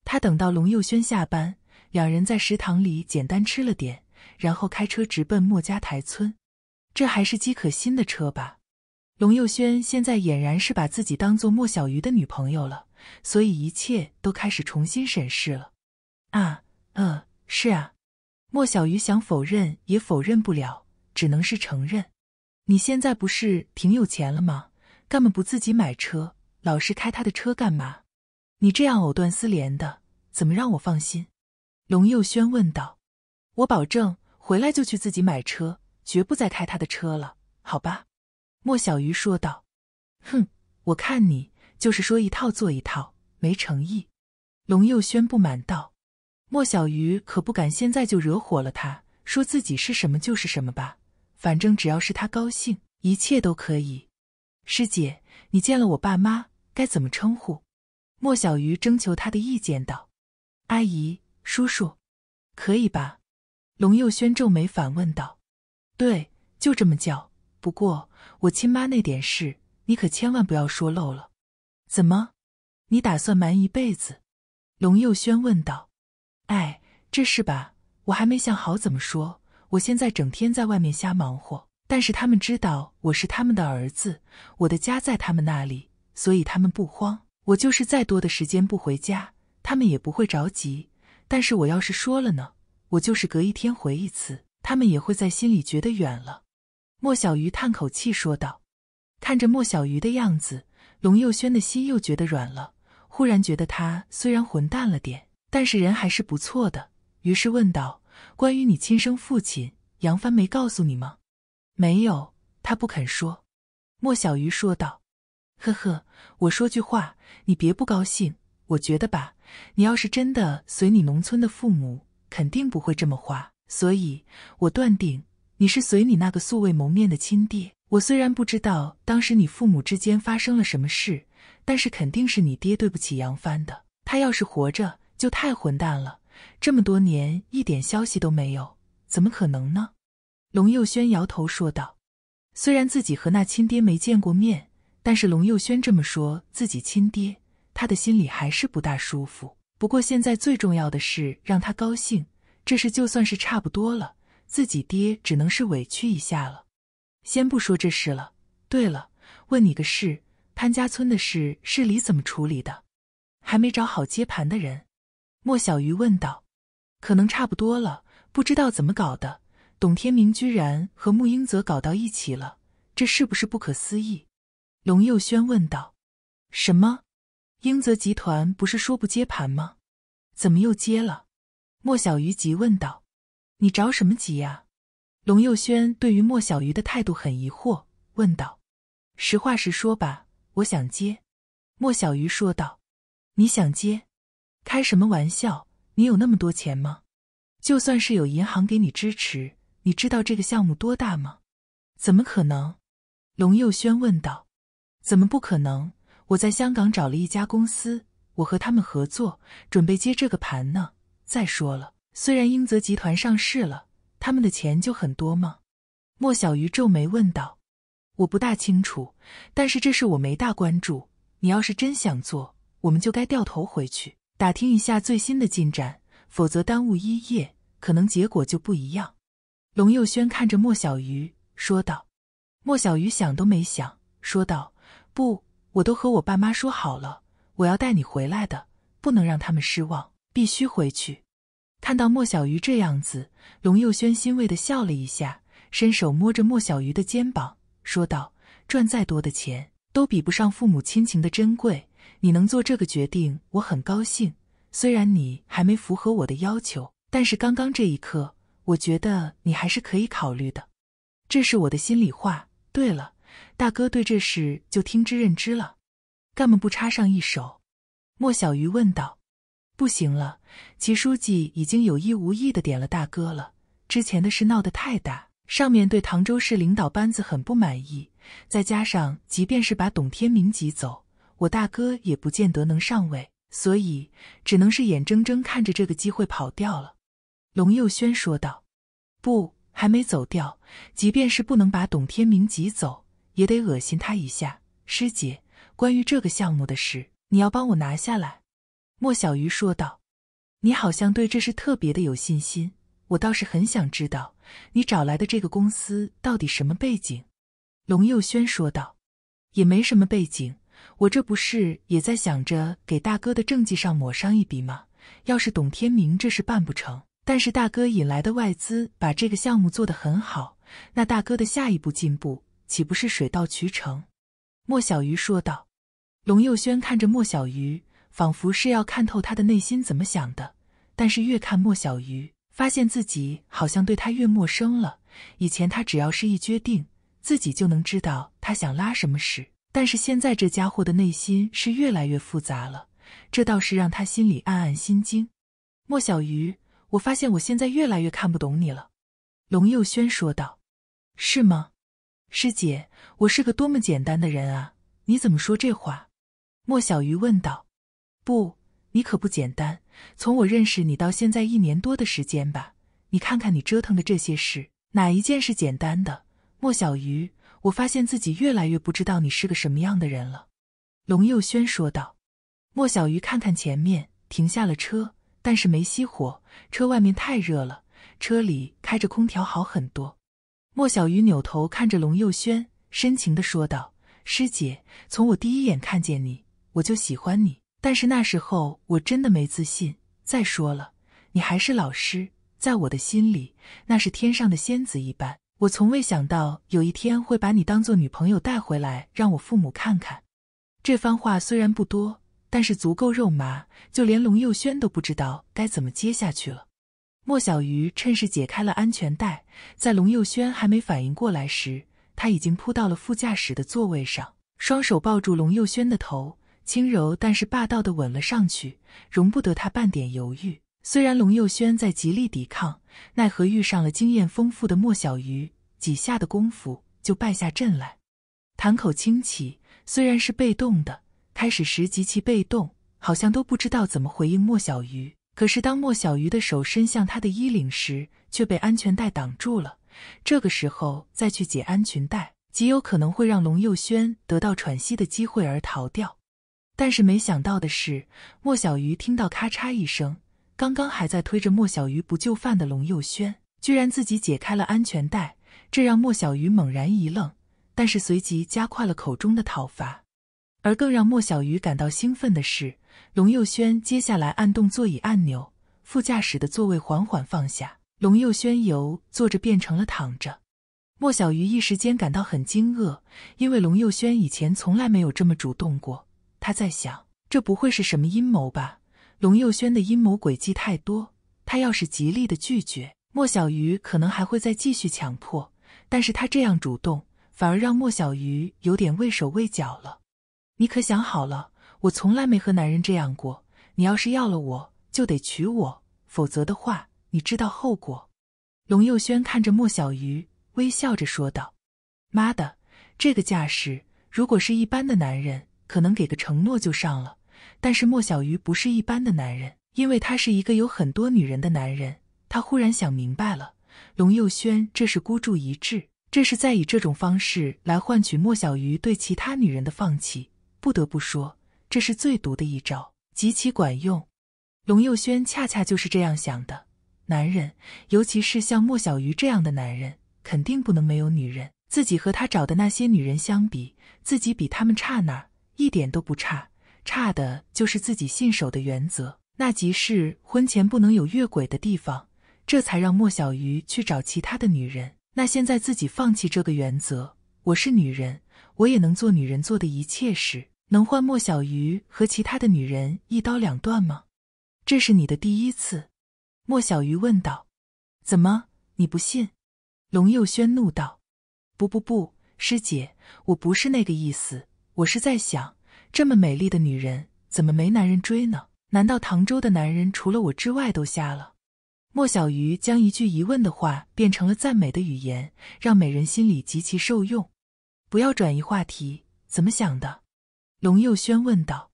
他等到龙佑轩下班，两人在食堂里简单吃了点，然后开车直奔莫家台村。这还是姬可欣的车吧？龙佑轩现在俨然是把自己当做莫小鱼的女朋友了。所以一切都开始重新审视了，啊，呃，是啊，莫小鱼想否认也否认不了，只能是承认。你现在不是挺有钱了吗？干嘛不自己买车？老是开他的车干嘛？你这样藕断丝连的，怎么让我放心？龙佑轩问道。我保证回来就去自己买车，绝不再开他的车了，好吧？莫小鱼说道。哼，我看你。就是说一套做一套，没诚意。龙佑轩不满道：“莫小鱼可不敢现在就惹火了他，说自己是什么就是什么吧，反正只要是他高兴，一切都可以。”师姐，你见了我爸妈该怎么称呼？”莫小鱼征求他的意见道：“阿姨、叔叔，可以吧？”龙佑轩皱眉反问道：“对，就这么叫。不过我亲妈那点事，你可千万不要说漏了。”怎么，你打算瞒一辈子？龙佑轩问道。哎，这是吧？我还没想好怎么说。我现在整天在外面瞎忙活，但是他们知道我是他们的儿子，我的家在他们那里，所以他们不慌。我就是再多的时间不回家，他们也不会着急。但是我要是说了呢？我就是隔一天回一次，他们也会在心里觉得远了。莫小鱼叹口气说道。看着莫小鱼的样子。龙佑轩的心又觉得软了，忽然觉得他虽然混蛋了点，但是人还是不错的。于是问道：“关于你亲生父亲，杨帆没告诉你吗？”“没有，他不肯说。”莫小鱼说道。“呵呵，我说句话，你别不高兴。我觉得吧，你要是真的随你农村的父母，肯定不会这么花。所以我断定，你是随你那个素未谋面的亲爹。”我虽然不知道当时你父母之间发生了什么事，但是肯定是你爹对不起杨帆的。他要是活着，就太混蛋了。这么多年一点消息都没有，怎么可能呢？龙佑轩摇头说道。虽然自己和那亲爹没见过面，但是龙佑轩这么说自己亲爹，他的心里还是不大舒服。不过现在最重要的是让他高兴，这事就算是差不多了。自己爹只能是委屈一下了。先不说这事了。对了，问你个事，潘家村的事市里怎么处理的？还没找好接盘的人？莫小鱼问道。可能差不多了，不知道怎么搞的，董天明居然和穆英泽搞到一起了，这是不是不可思议？龙佑轩问道。什么？英泽集团不是说不接盘吗？怎么又接了？莫小鱼急问道。你着什么急呀？龙佑轩对于莫小鱼的态度很疑惑，问道：“实话实说吧，我想接。”莫小鱼说道：“你想接？开什么玩笑？你有那么多钱吗？就算是有银行给你支持，你知道这个项目多大吗？”“怎么可能？”龙佑轩问道。“怎么不可能？我在香港找了一家公司，我和他们合作，准备接这个盘呢。再说了，虽然英泽集团上市了。”他们的钱就很多吗？莫小鱼皱眉问道。我不大清楚，但是这事我没大关注。你要是真想做，我们就该掉头回去打听一下最新的进展，否则耽误一夜，可能结果就不一样。龙佑轩看着莫小鱼说道。莫小鱼想都没想，说道：“不，我都和我爸妈说好了，我要带你回来的，不能让他们失望，必须回去。”看到莫小鱼这样子，龙佑轩欣慰的笑了一下，伸手摸着莫小鱼的肩膀，说道：“赚再多的钱，都比不上父母亲情的珍贵。你能做这个决定，我很高兴。虽然你还没符合我的要求，但是刚刚这一刻，我觉得你还是可以考虑的，这是我的心里话。对了，大哥对这事就听之任之了，干嘛不插上一手？”莫小鱼问道。不行了，齐书记已经有意无意的点了大哥了。之前的事闹得太大，上面对唐州市领导班子很不满意。再加上，即便是把董天明挤走，我大哥也不见得能上位，所以只能是眼睁睁看着这个机会跑掉了。龙佑轩说道：“不，还没走掉。即便是不能把董天明挤走，也得恶心他一下。师姐，关于这个项目的事，你要帮我拿下来。”莫小鱼说道：“你好像对这事特别的有信心，我倒是很想知道你找来的这个公司到底什么背景。”龙佑轩说道：“也没什么背景，我这不是也在想着给大哥的政绩上抹上一笔吗？要是董天明这事办不成，但是大哥引来的外资把这个项目做得很好，那大哥的下一步进步岂不是水到渠成？”莫小鱼说道。龙佑轩看着莫小鱼。仿佛是要看透他的内心怎么想的，但是越看莫小鱼，发现自己好像对他越陌生了。以前他只要是一决定，自己就能知道他想拉什么屎，但是现在这家伙的内心是越来越复杂了，这倒是让他心里暗暗心惊。莫小鱼，我发现我现在越来越看不懂你了。”龙佑轩说道。“是吗？师姐，我是个多么简单的人啊？你怎么说这话？”莫小鱼问道。不，你可不简单。从我认识你到现在一年多的时间吧，你看看你折腾的这些事，哪一件是简单的？莫小鱼，我发现自己越来越不知道你是个什么样的人了。”龙佑轩说道。莫小鱼看看前面，停下了车，但是没熄火。车外面太热了，车里开着空调好很多。莫小鱼扭头看着龙佑轩，深情地说道：“师姐，从我第一眼看见你，我就喜欢你。”但是那时候我真的没自信。再说了，你还是老师，在我的心里那是天上的仙子一般。我从未想到有一天会把你当做女朋友带回来让我父母看看。这番话虽然不多，但是足够肉麻，就连龙佑轩都不知道该怎么接下去了。莫小鱼趁势解开了安全带，在龙佑轩还没反应过来时，他已经扑到了副驾驶的座位上，双手抱住龙佑轩的头。轻柔但是霸道的吻了上去，容不得他半点犹豫。虽然龙佑轩在极力抵抗，奈何遇上了经验丰富的莫小鱼，几下的功夫就败下阵来。谈口清起，虽然是被动的，开始时极其被动，好像都不知道怎么回应莫小鱼。可是当莫小鱼的手伸向他的衣领时，却被安全带挡住了。这个时候再去解安全带，极有可能会让龙佑轩得到喘息的机会而逃掉。但是没想到的是，莫小鱼听到咔嚓一声，刚刚还在推着莫小鱼不就范的龙佑轩，居然自己解开了安全带，这让莫小鱼猛然一愣。但是随即加快了口中的讨伐。而更让莫小鱼感到兴奋的是，龙佑轩接下来按动座椅按钮，副驾驶的座位缓缓放下，龙佑轩由坐着变成了躺着。莫小鱼一时间感到很惊愕，因为龙佑轩以前从来没有这么主动过。他在想，这不会是什么阴谋吧？龙佑轩的阴谋诡计太多，他要是极力的拒绝，莫小鱼可能还会再继续强迫。但是他这样主动，反而让莫小鱼有点畏手畏脚了。你可想好了，我从来没和男人这样过。你要是要了我，就得娶我，否则的话，你知道后果。龙佑轩看着莫小鱼，微笑着说道：“妈的，这个架势，如果是一般的男人……”可能给个承诺就上了，但是莫小鱼不是一般的男人，因为他是一个有很多女人的男人。他忽然想明白了，龙佑轩这是孤注一掷，这是在以这种方式来换取莫小鱼对其他女人的放弃。不得不说，这是最毒的一招，极其管用。龙佑轩恰恰就是这样想的：男人，尤其是像莫小鱼这样的男人，肯定不能没有女人。自己和他找的那些女人相比，自己比他们差哪儿？一点都不差，差的就是自己信守的原则，那即是婚前不能有越轨的地方，这才让莫小鱼去找其他的女人。那现在自己放弃这个原则，我是女人，我也能做女人做的一切事，能换莫小鱼和其他的女人一刀两断吗？这是你的第一次，莫小鱼问道。怎么，你不信？龙佑轩怒道。不不不，师姐，我不是那个意思。我是在想，这么美丽的女人，怎么没男人追呢？难道唐州的男人除了我之外都瞎了？莫小鱼将一句疑问的话变成了赞美的语言，让美人心里极其受用。不要转移话题，怎么想的？龙佑轩问道。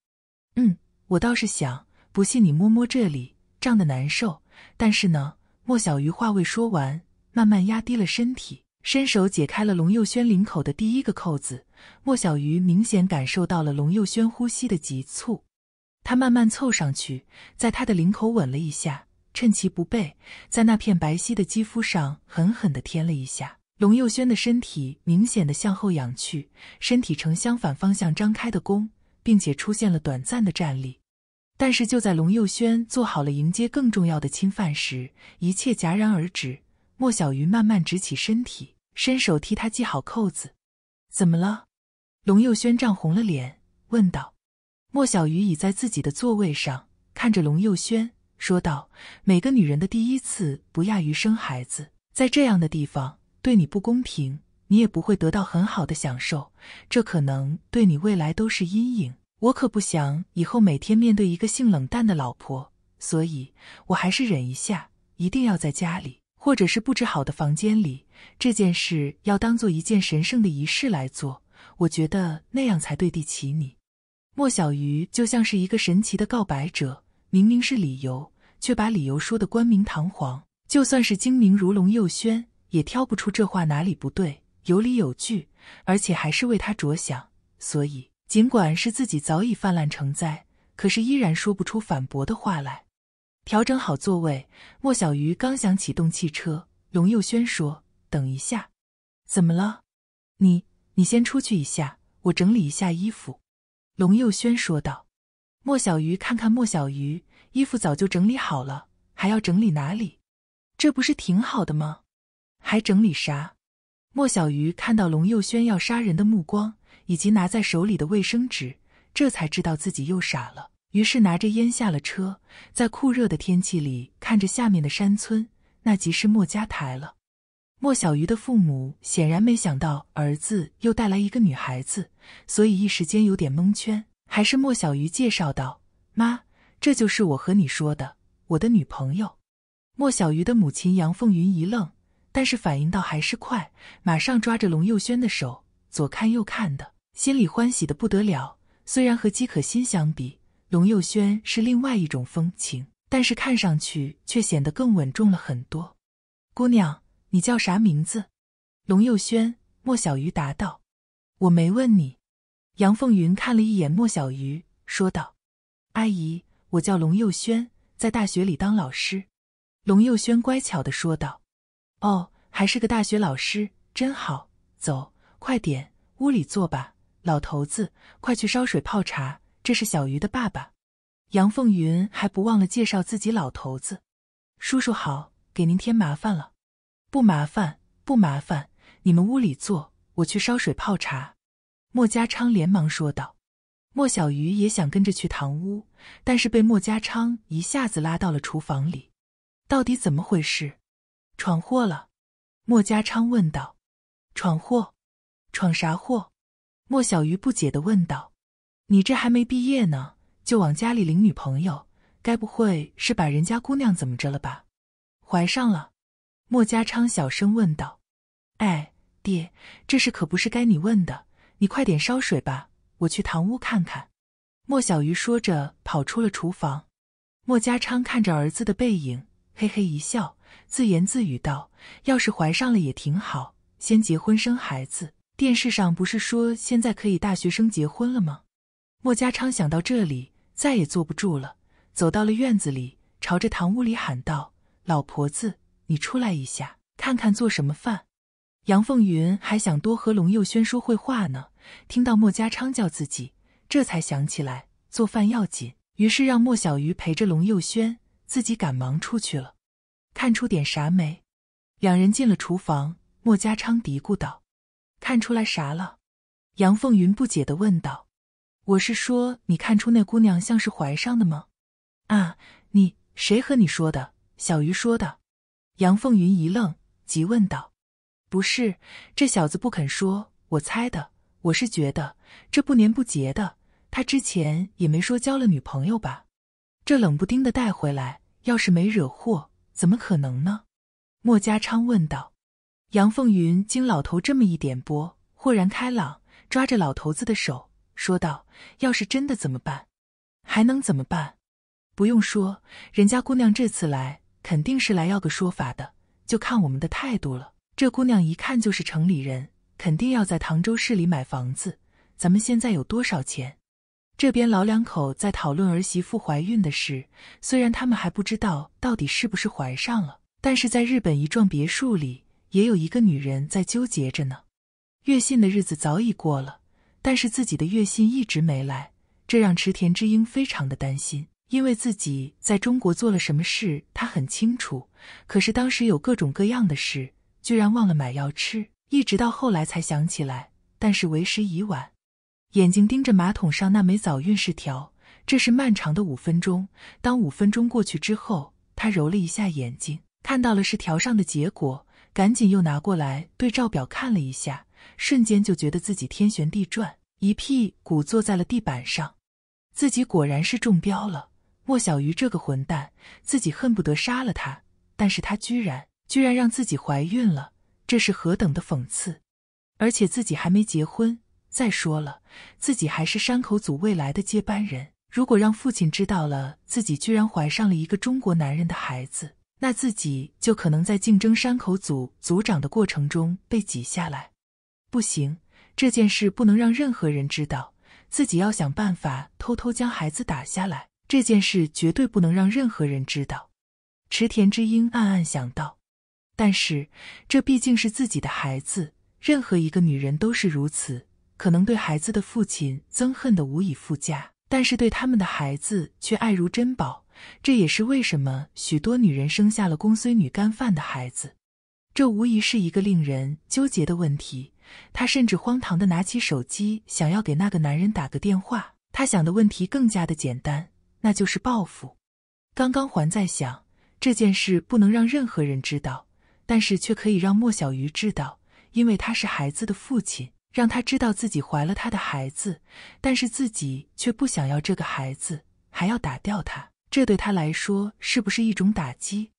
嗯，我倒是想，不信你摸摸这里，胀得难受。但是呢，莫小鱼话未说完，慢慢压低了身体。伸手解开了龙佑轩领口的第一个扣子，莫小鱼明显感受到了龙佑轩呼吸的急促。他慢慢凑上去，在他的领口吻了一下，趁其不备，在那片白皙的肌肤上狠狠地添了一下。龙佑轩的身体明显的向后仰去，身体呈相反方向张开的弓，并且出现了短暂的站立。但是就在龙佑轩做好了迎接更重要的侵犯时，一切戛然而止。莫小鱼慢慢直起身体，伸手替他系好扣子。“怎么了？”龙佑轩涨红了脸问道。莫小鱼倚在自己的座位上，看着龙佑轩说道：“每个女人的第一次不亚于生孩子，在这样的地方对你不公平，你也不会得到很好的享受，这可能对你未来都是阴影。我可不想以后每天面对一个性冷淡的老婆，所以我还是忍一下，一定要在家里。”或者是布置好的房间里，这件事要当做一件神圣的仪式来做。我觉得那样才对得起你。莫小鱼就像是一个神奇的告白者，明明是理由，却把理由说得冠冕堂皇。就算是精明如龙佑轩，也挑不出这话哪里不对，有理有据，而且还是为他着想。所以，尽管是自己早已泛滥成灾，可是依然说不出反驳的话来。调整好座位，莫小鱼刚想启动汽车，龙佑轩说：“等一下，怎么了？你你先出去一下，我整理一下衣服。”龙佑轩说道。莫小鱼看看莫小鱼，衣服早就整理好了，还要整理哪里？这不是挺好的吗？还整理啥？莫小鱼看到龙佑轩要杀人的目光，以及拿在手里的卫生纸，这才知道自己又傻了。于是拿着烟下了车，在酷热的天气里看着下面的山村，那即是莫家台了。莫小鱼的父母显然没想到儿子又带来一个女孩子，所以一时间有点蒙圈。还是莫小鱼介绍道：“妈，这就是我和你说的我的女朋友。”莫小鱼的母亲杨凤云一愣，但是反应倒还是快，马上抓着龙佑轩的手，左看右看的，心里欢喜的不得了。虽然和姬可心相比，龙佑轩是另外一种风情，但是看上去却显得更稳重了很多。姑娘，你叫啥名字？龙佑轩，莫小鱼答道：“我没问你。”杨凤云看了一眼莫小鱼，说道：“阿姨，我叫龙佑轩，在大学里当老师。”龙佑轩乖巧的说道：“哦，还是个大学老师，真好。走，快点，屋里坐吧。老头子，快去烧水泡茶。”这是小鱼的爸爸，杨凤云还不忘了介绍自己老头子。叔叔好，给您添麻烦了。不麻烦，不麻烦，你们屋里坐，我去烧水泡茶。莫家昌连忙说道。莫小鱼也想跟着去堂屋，但是被莫家昌一下子拉到了厨房里。到底怎么回事？闯祸了？莫家昌问道。闯祸？闯啥祸？莫小鱼不解地问道。你这还没毕业呢，就往家里领女朋友，该不会是把人家姑娘怎么着了吧？怀上了？莫家昌小声问道。哎，爹，这事可不是该你问的，你快点烧水吧，我去堂屋看看。莫小鱼说着跑出了厨房。莫家昌看着儿子的背影，嘿嘿一笑，自言自语道：“要是怀上了也挺好，先结婚生孩子。电视上不是说现在可以大学生结婚了吗？”莫家昌想到这里，再也坐不住了，走到了院子里，朝着堂屋里喊道：“老婆子，你出来一下，看看做什么饭。”杨凤云还想多和龙佑轩说会话呢，听到莫家昌叫自己，这才想起来做饭要紧，于是让莫小鱼陪着龙佑轩，自己赶忙出去了。看出点啥没？两人进了厨房，莫家昌嘀咕道：“看出来啥了？”杨凤云不解地问道。我是说，你看出那姑娘像是怀上的吗？啊，你谁和你说的？小鱼说的。杨凤云一愣，急问道：“不是，这小子不肯说，我猜的。我是觉得这不年不节的，他之前也没说交了女朋友吧？这冷不丁的带回来，要是没惹祸，怎么可能呢？”莫家昌问道。杨凤云经老头这么一点拨，豁然开朗，抓着老头子的手。说道：“要是真的怎么办？还能怎么办？不用说，人家姑娘这次来肯定是来要个说法的，就看我们的态度了。这姑娘一看就是城里人，肯定要在唐州市里买房子。咱们现在有多少钱？”这边老两口在讨论儿媳妇怀孕的事，虽然他们还不知道到底是不是怀上了，但是在日本一幢别墅里，也有一个女人在纠结着呢。月信的日子早已过了。但是自己的月薪一直没来，这让池田知英非常的担心，因为自己在中国做了什么事，他很清楚。可是当时有各种各样的事，居然忘了买药吃，一直到后来才想起来，但是为时已晚。眼睛盯着马桶上那枚早孕试条，这是漫长的五分钟。当五分钟过去之后，他揉了一下眼睛，看到了试条上的结果，赶紧又拿过来对照表看了一下。瞬间就觉得自己天旋地转，一屁股坐在了地板上。自己果然是中标了。莫小鱼这个混蛋，自己恨不得杀了他。但是他居然居然让自己怀孕了，这是何等的讽刺！而且自己还没结婚。再说了，自己还是山口组未来的接班人。如果让父亲知道了自己居然怀上了一个中国男人的孩子，那自己就可能在竞争山口组组长的过程中被挤下来。不行，这件事不能让任何人知道。自己要想办法偷偷将孩子打下来，这件事绝对不能让任何人知道。池田知英暗暗想到。但是，这毕竟是自己的孩子，任何一个女人都是如此，可能对孩子的父亲憎恨的无以复加，但是对他们的孩子却爱如珍宝。这也是为什么许多女人生下了公孙女干饭的孩子。这无疑是一个令人纠结的问题。他甚至荒唐地拿起手机，想要给那个男人打个电话。他想的问题更加的简单，那就是报复。刚刚还在想这件事不能让任何人知道，但是却可以让莫小鱼知道，因为他是孩子的父亲，让他知道自己怀了他的孩子，但是自己却不想要这个孩子，还要打掉他，这对他来说是不是一种打击？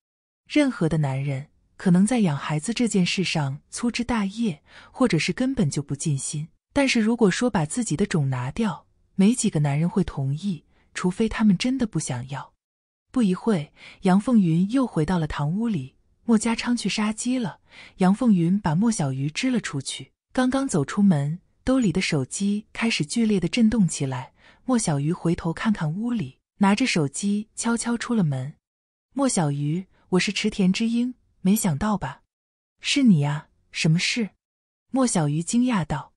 任何的男人。可能在养孩子这件事上粗枝大叶，或者是根本就不尽心。但是如果说把自己的种拿掉，没几个男人会同意，除非他们真的不想要。不一会杨凤云又回到了堂屋里。莫家昌去杀鸡了，杨凤云把莫小鱼支了出去。刚刚走出门，兜里的手机开始剧烈的震动起来。莫小鱼回头看看屋里，拿着手机悄悄出了门。莫小鱼，我是池田知英。没想到吧？是你呀？什么事？莫小鱼惊讶道：“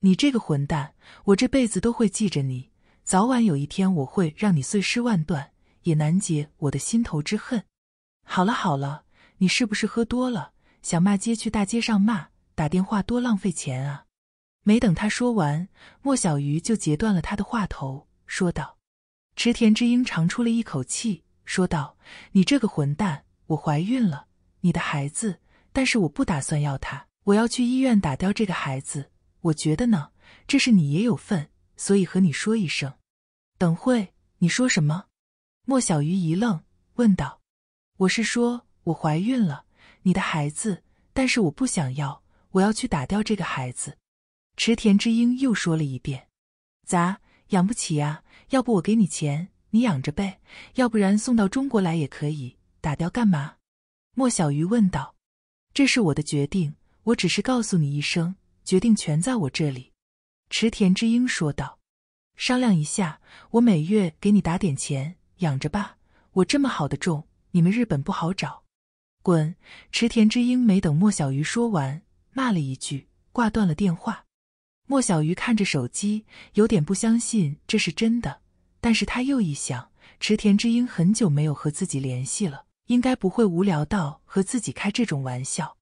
你这个混蛋，我这辈子都会记着你。早晚有一天，我会让你碎尸万段，也难解我的心头之恨。”好了好了，你是不是喝多了？想骂街去大街上骂，打电话多浪费钱啊！没等他说完，莫小鱼就截断了他的话头，说道：“池田知英长出了一口气，说道：‘你这个混蛋，我怀孕了。’”你的孩子，但是我不打算要他，我要去医院打掉这个孩子。我觉得呢，这事你也有份，所以和你说一声。等会你说什么？莫小鱼一愣，问道：“我是说，我怀孕了，你的孩子，但是我不想要，我要去打掉这个孩子。”池田知英又说了一遍：“咋养不起呀？要不我给你钱，你养着呗；要不然送到中国来也可以。打掉干嘛？”莫小鱼问道：“这是我的决定，我只是告诉你一声，决定权在我这里。”池田之英说道：“商量一下，我每月给你打点钱，养着吧。我这么好的种，你们日本不好找。”滚！池田之英没等莫小鱼说完，骂了一句，挂断了电话。莫小鱼看着手机，有点不相信这是真的，但是他又一想，池田之英很久没有和自己联系了。应该不会无聊到和自己开这种玩笑。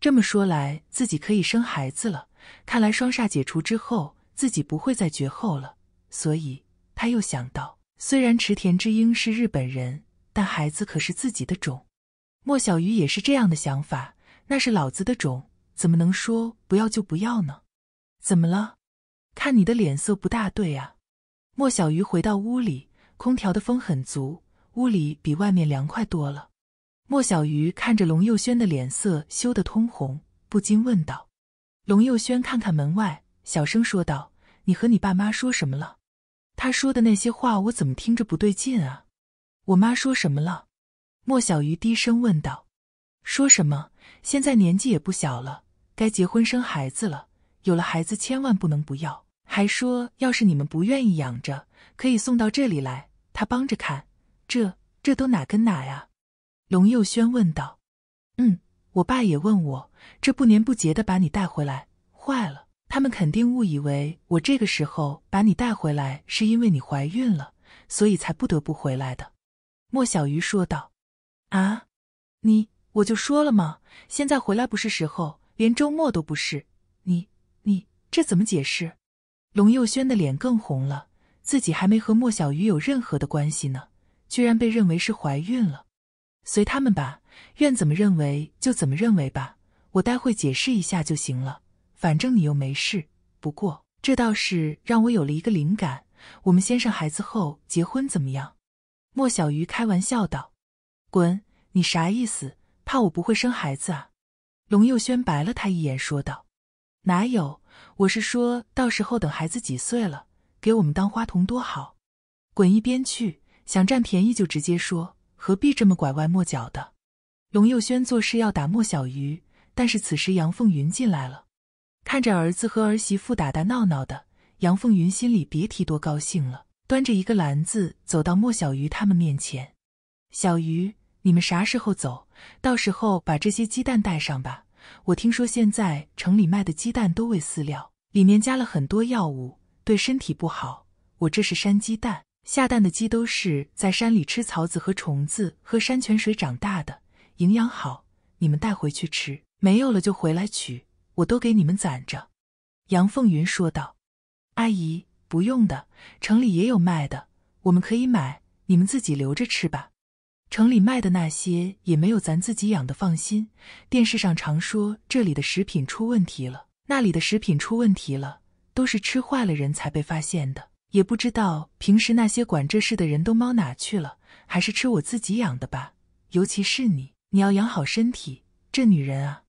这么说来，自己可以生孩子了。看来双煞解除之后，自己不会再绝后了。所以他又想到，虽然池田知英是日本人，但孩子可是自己的种。莫小鱼也是这样的想法，那是老子的种，怎么能说不要就不要呢？怎么了？看你的脸色不大对啊。莫小鱼回到屋里，空调的风很足。屋里比外面凉快多了。莫小鱼看着龙佑轩的脸色羞得通红，不禁问道：“龙佑轩，看看门外，小声说道：‘你和你爸妈说什么了？’他说的那些话，我怎么听着不对劲啊？我妈说什么了？”莫小鱼低声问道：“说什么？现在年纪也不小了，该结婚生孩子了。有了孩子，千万不能不要。还说，要是你们不愿意养着，可以送到这里来，他帮着看。”这这都哪跟哪呀？龙佑轩问道。嗯，我爸也问我，这不年不节的把你带回来，坏了，他们肯定误以为我这个时候把你带回来，是因为你怀孕了，所以才不得不回来的。莫小鱼说道。啊，你我就说了嘛，现在回来不是时候，连周末都不是。你你这怎么解释？龙佑轩的脸更红了，自己还没和莫小鱼有任何的关系呢。居然被认为是怀孕了，随他们吧，愿怎么认为就怎么认为吧，我待会解释一下就行了，反正你又没事。不过这倒是让我有了一个灵感，我们先生孩子后结婚怎么样？莫小鱼开玩笑道：“滚，你啥意思？怕我不会生孩子啊？”龙佑轩白了他一眼说道：“哪有，我是说到时候等孩子几岁了，给我们当花童多好。”滚一边去！想占便宜就直接说，何必这么拐弯抹角的？龙佑轩做事要打莫小鱼，但是此时杨凤云进来了，看着儿子和儿媳妇打打闹闹的，杨凤云心里别提多高兴了。端着一个篮子走到莫小鱼他们面前：“小鱼，你们啥时候走？到时候把这些鸡蛋带上吧。我听说现在城里卖的鸡蛋都喂饲料，里面加了很多药物，对身体不好。我这是山鸡蛋。”下蛋的鸡都是在山里吃草籽和虫子、喝山泉水长大的，营养好。你们带回去吃，没有了就回来取，我都给你们攒着。”杨凤云说道。“阿姨，不用的，城里也有卖的，我们可以买，你们自己留着吃吧。城里卖的那些也没有咱自己养的放心。电视上常说这里的食品出问题了，那里的食品出问题了，都是吃坏了人才被发现的。”也不知道平时那些管这事的人都猫哪去了，还是吃我自己养的吧。尤其是你，你要养好身体。这女人啊，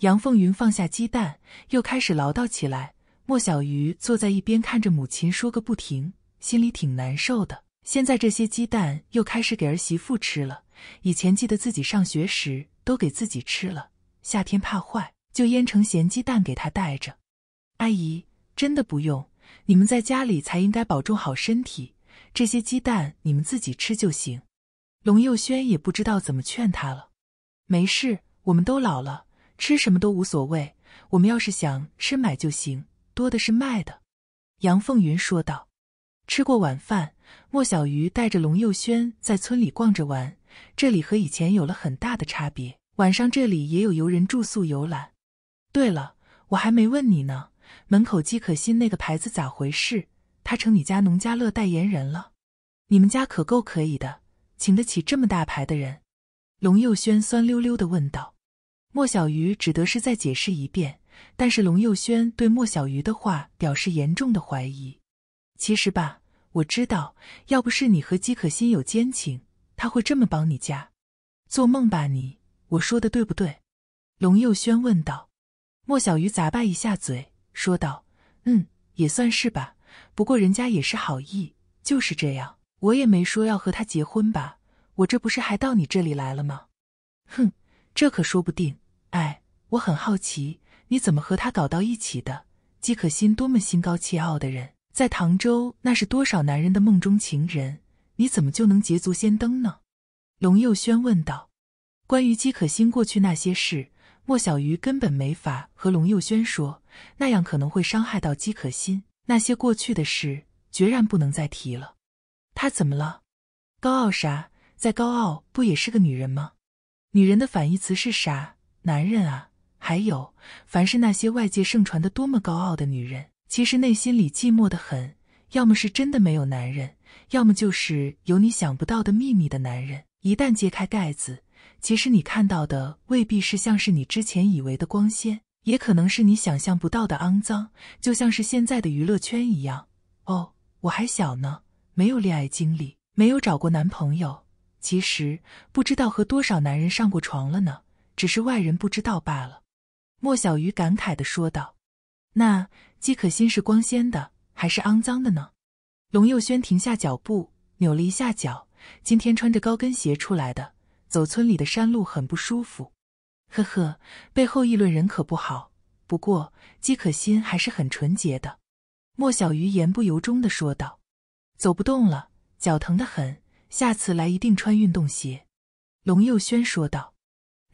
杨凤云放下鸡蛋，又开始唠叨起来。莫小鱼坐在一边看着母亲说个不停，心里挺难受的。现在这些鸡蛋又开始给儿媳妇吃了，以前记得自己上学时都给自己吃了，夏天怕坏就腌成咸鸡蛋给她带着。阿姨，真的不用。你们在家里才应该保重好身体，这些鸡蛋你们自己吃就行。龙佑轩也不知道怎么劝他了。没事，我们都老了，吃什么都无所谓。我们要是想吃买就行，多的是卖的。杨凤云说道。吃过晚饭，莫小鱼带着龙佑轩在村里逛着玩。这里和以前有了很大的差别。晚上这里也有游人住宿游览。对了，我还没问你呢。门口姬可欣那个牌子咋回事？他成你家农家乐代言人了？你们家可够可以的，请得起这么大牌的人。龙佑轩酸溜溜的问道。莫小鱼只得是再解释一遍，但是龙佑轩对莫小鱼的话表示严重的怀疑。其实吧，我知道，要不是你和姬可欣有奸情，他会这么帮你家？做梦吧你！我说的对不对？龙佑轩问道。莫小鱼砸吧一下嘴。说道：“嗯，也算是吧。不过人家也是好意，就是这样。我也没说要和他结婚吧？我这不是还到你这里来了吗？”哼，这可说不定。哎，我很好奇，你怎么和他搞到一起的？姬可心多么心高气傲的人，在唐州那是多少男人的梦中情人，你怎么就能捷足先登呢？”龙佑轩问道。关于姬可心过去那些事，莫小鱼根本没法和龙佑轩说。那样可能会伤害到姬可心。那些过去的事，决然不能再提了。她怎么了？高傲啥？再高傲，不也是个女人吗？女人的反义词是啥？男人啊！还有，凡是那些外界盛传的多么高傲的女人，其实内心里寂寞的很。要么是真的没有男人，要么就是有你想不到的秘密的男人。一旦揭开盖子，其实你看到的未必是像是你之前以为的光鲜。也可能是你想象不到的肮脏，就像是现在的娱乐圈一样。哦，我还小呢，没有恋爱经历，没有找过男朋友。其实不知道和多少男人上过床了呢，只是外人不知道罢了。莫小鱼感慨的说道。那姬可心是光鲜的还是肮脏的呢？龙佑轩停下脚步，扭了一下脚。今天穿着高跟鞋出来的，走村里的山路很不舒服。呵呵，背后议论人可不好。不过姬可心还是很纯洁的，莫小鱼言不由衷地说道。走不动了，脚疼的很，下次来一定穿运动鞋。龙佑轩说道。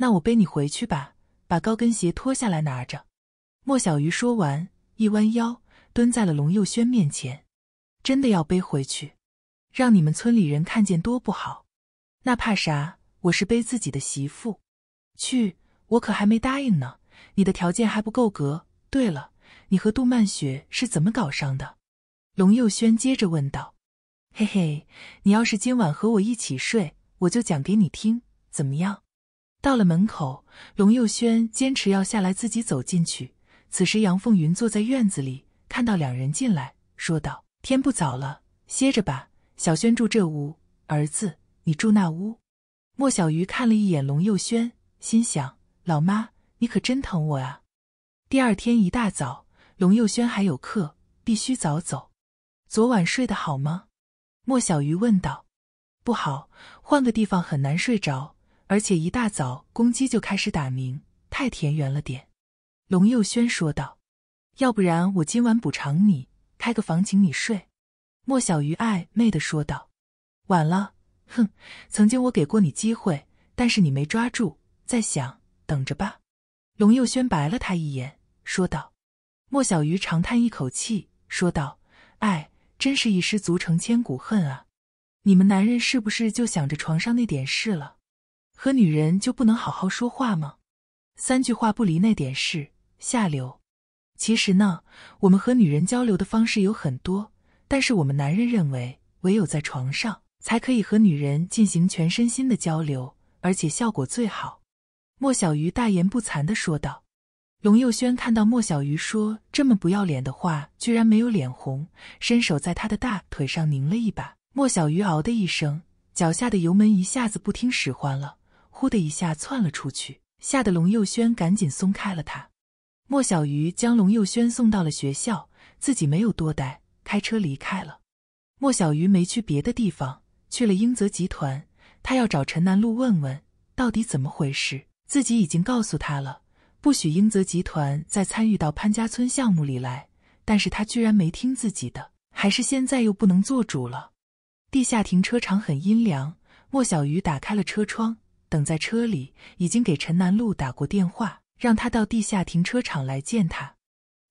那我背你回去吧，把高跟鞋脱下来拿着。莫小鱼说完，一弯腰蹲在了龙佑轩面前。真的要背回去，让你们村里人看见多不好。那怕啥，我是背自己的媳妇，去。我可还没答应呢，你的条件还不够格。对了，你和杜曼雪是怎么搞上的？龙佑轩接着问道。嘿嘿，你要是今晚和我一起睡，我就讲给你听，怎么样？到了门口，龙佑轩坚持要下来自己走进去。此时，杨凤云坐在院子里，看到两人进来，说道：“天不早了，歇着吧。小轩住这屋，儿子，你住那屋。”莫小鱼看了一眼龙佑轩，心想。老妈，你可真疼我啊！第二天一大早，龙佑轩还有课，必须早走。昨晚睡得好吗？莫小鱼问道。不好，换个地方很难睡着，而且一大早公鸡就开始打鸣，太田园了点。龙佑轩说道。要不然我今晚补偿你，开个房请你睡。莫小鱼暧昧的说道。晚了，哼，曾经我给过你机会，但是你没抓住，在想。等着吧，龙佑轩白了他一眼，说道：“莫小鱼，长叹一口气，说道：‘哎，真是一失足成千古恨啊！你们男人是不是就想着床上那点事了？和女人就不能好好说话吗？三句话不离那点事，下流！其实呢，我们和女人交流的方式有很多，但是我们男人认为，唯有在床上才可以和女人进行全身心的交流，而且效果最好。’”莫小鱼大言不惭地说道。龙佑轩看到莫小鱼说这么不要脸的话，居然没有脸红，伸手在他的大腿上拧了一把。莫小鱼嗷的一声，脚下的油门一下子不听使唤了，呼的一下窜了出去，吓得龙佑轩赶紧松开了他。莫小鱼将龙佑轩送到了学校，自己没有多待，开车离开了。莫小鱼没去别的地方，去了英泽集团，他要找陈南路问问到底怎么回事。自己已经告诉他了，不许英泽集团再参与到潘家村项目里来，但是他居然没听自己的，还是现在又不能做主了。地下停车场很阴凉，莫小鱼打开了车窗，等在车里，已经给陈南路打过电话，让他到地下停车场来见他。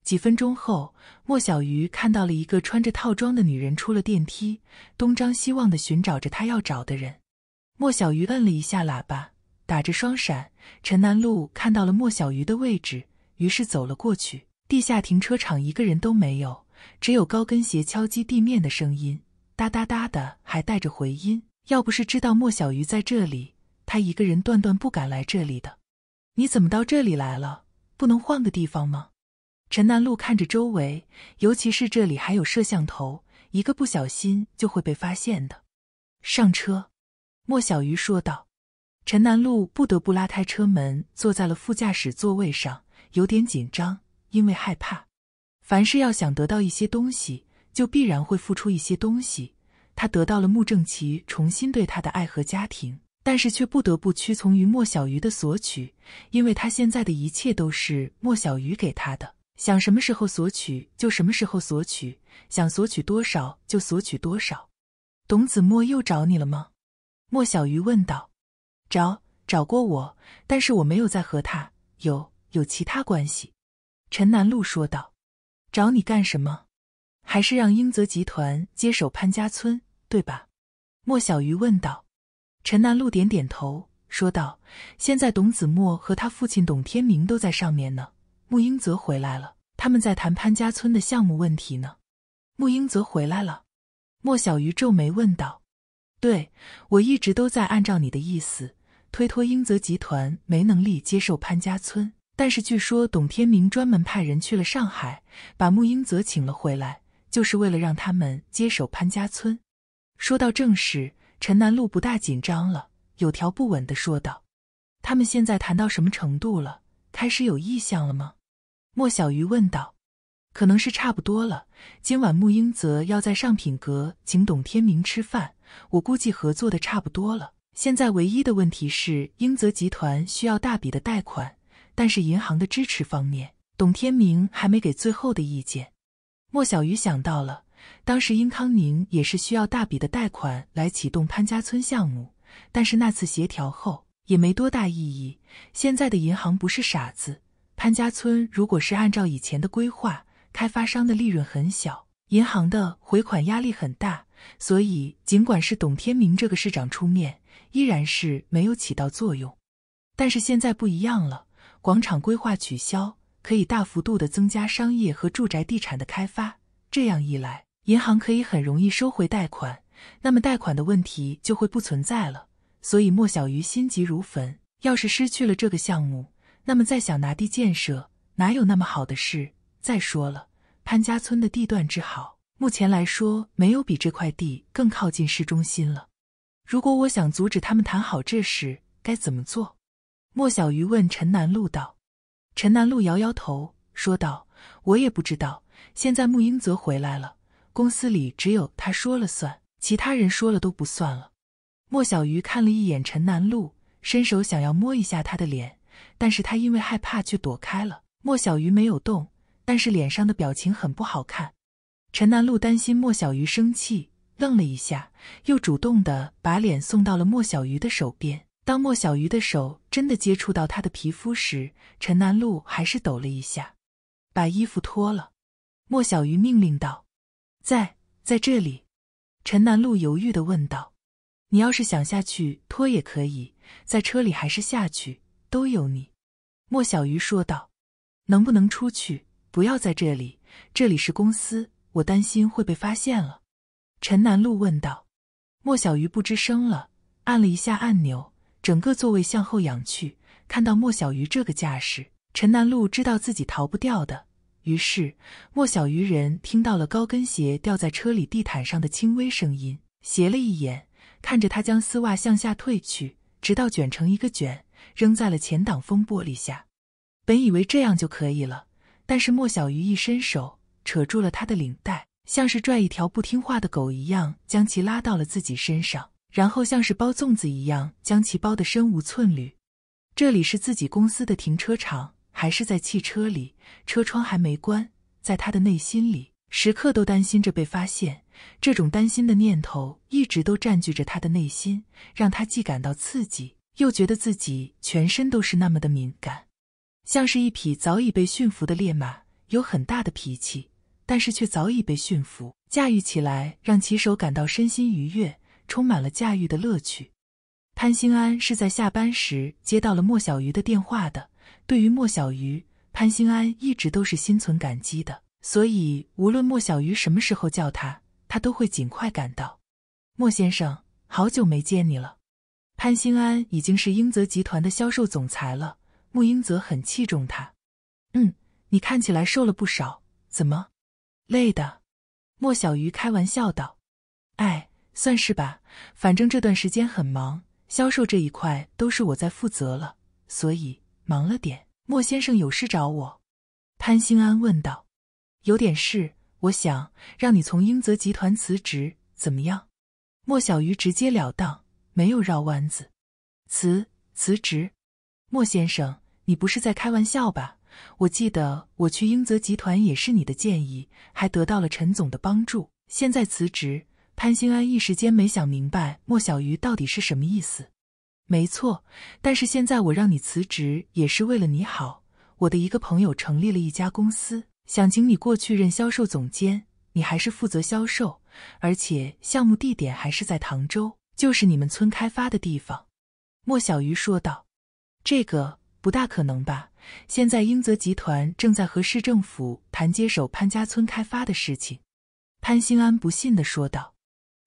几分钟后，莫小鱼看到了一个穿着套装的女人出了电梯，东张西望的寻找着他要找的人。莫小鱼摁了一下喇叭，打着双闪。陈南路看到了莫小鱼的位置，于是走了过去。地下停车场一个人都没有，只有高跟鞋敲击地面的声音，哒哒哒的，还带着回音。要不是知道莫小鱼在这里，他一个人断断不敢来这里的。你怎么到这里来了？不能换个地方吗？陈南路看着周围，尤其是这里还有摄像头，一个不小心就会被发现的。上车，莫小鱼说道。陈南路不得不拉开车门，坐在了副驾驶座位上，有点紧张，因为害怕。凡事要想得到一些东西，就必然会付出一些东西。他得到了穆正奇重新对他的爱和家庭，但是却不得不屈从于莫小鱼的索取，因为他现在的一切都是莫小鱼给他的，想什么时候索取就什么时候索取，想索取多少就索取多少。董子墨又找你了吗？莫小鱼问道。找找过我，但是我没有再和他有有其他关系。”陈南露说道，“找你干什么？还是让英泽集团接手潘家村，对吧？”莫小鱼问道。陈南露点点头说道：“现在董子墨和他父亲董天明都在上面呢。穆英泽回来了，他们在谈潘家村的项目问题呢。”穆英泽回来了，莫小鱼皱眉问道：“对我一直都在按照你的意思。”推脱英泽集团没能力接受潘家村，但是据说董天明专门派人去了上海，把穆英泽请了回来，就是为了让他们接手潘家村。说到正事，陈南路不大紧张了，有条不紊地说道：“他们现在谈到什么程度了？开始有意向了吗？”莫小鱼问道：“可能是差不多了。今晚穆英泽要在上品阁请董天明吃饭，我估计合作的差不多了。”现在唯一的问题是，英泽集团需要大笔的贷款，但是银行的支持方面，董天明还没给最后的意见。莫小鱼想到了，当时英康宁也是需要大笔的贷款来启动潘家村项目，但是那次协调后也没多大意义。现在的银行不是傻子，潘家村如果是按照以前的规划，开发商的利润很小，银行的回款压力很大，所以尽管是董天明这个市长出面。依然是没有起到作用，但是现在不一样了。广场规划取消，可以大幅度的增加商业和住宅地产的开发。这样一来，银行可以很容易收回贷款，那么贷款的问题就会不存在了。所以莫小鱼心急如焚。要是失去了这个项目，那么再想拿地建设哪有那么好的事？再说了，潘家村的地段之好，目前来说没有比这块地更靠近市中心了。如果我想阻止他们谈好这事，该怎么做？莫小鱼问陈南路道。陈南路摇摇头，说道：“我也不知道。现在穆英泽回来了，公司里只有他说了算，其他人说了都不算了。”莫小鱼看了一眼陈南路，伸手想要摸一下他的脸，但是他因为害怕却躲开了。莫小鱼没有动，但是脸上的表情很不好看。陈南路担心莫小鱼生气。愣了一下，又主动的把脸送到了莫小鱼的手边。当莫小鱼的手真的接触到他的皮肤时，陈南露还是抖了一下，把衣服脱了。莫小鱼命令道：“在在这里。”陈南露犹豫的问道：“你要是想下去脱也可以，在车里还是下去都有你。”莫小鱼说道：“能不能出去？不要在这里，这里是公司，我担心会被发现了。”陈南露问道：“莫小鱼不吱声了，按了一下按钮，整个座位向后仰去。看到莫小鱼这个架势，陈南露知道自己逃不掉的。于是，莫小鱼人听到了高跟鞋掉在车里地毯上的轻微声音，斜了一眼，看着他将丝袜向下褪去，直到卷成一个卷，扔在了前挡风玻璃下。本以为这样就可以了，但是莫小鱼一伸手，扯住了他的领带。”像是拽一条不听话的狗一样，将其拉到了自己身上，然后像是包粽子一样，将其包得身无寸缕。这里是自己公司的停车场，还是在汽车里？车窗还没关，在他的内心里，时刻都担心着被发现。这种担心的念头一直都占据着他的内心，让他既感到刺激，又觉得自己全身都是那么的敏感，像是一匹早已被驯服的烈马，有很大的脾气。但是却早已被驯服，驾驭起来让骑手感到身心愉悦，充满了驾驭的乐趣。潘兴安是在下班时接到了莫小鱼的电话的。对于莫小鱼，潘兴安一直都是心存感激的，所以无论莫小鱼什么时候叫他，他都会尽快赶到。莫先生，好久没见你了。潘兴安已经是英泽集团的销售总裁了，穆英泽很器重他。嗯，你看起来瘦了不少，怎么？累的，莫小鱼开玩笑道：“哎，算是吧，反正这段时间很忙，销售这一块都是我在负责了，所以忙了点。”莫先生有事找我，潘兴安问道：“有点事，我想让你从英泽集团辞职，怎么样？”莫小鱼直截了当，没有绕弯子：“辞辞职？”莫先生，你不是在开玩笑吧？我记得我去英泽集团也是你的建议，还得到了陈总的帮助。现在辞职，潘兴安一时间没想明白莫小鱼到底是什么意思。没错，但是现在我让你辞职也是为了你好。我的一个朋友成立了一家公司，想请你过去任销售总监，你还是负责销售，而且项目地点还是在唐州，就是你们村开发的地方。莫小鱼说道：“这个不大可能吧？”现在英泽集团正在和市政府谈接手潘家村开发的事情，潘新安不信地说道：“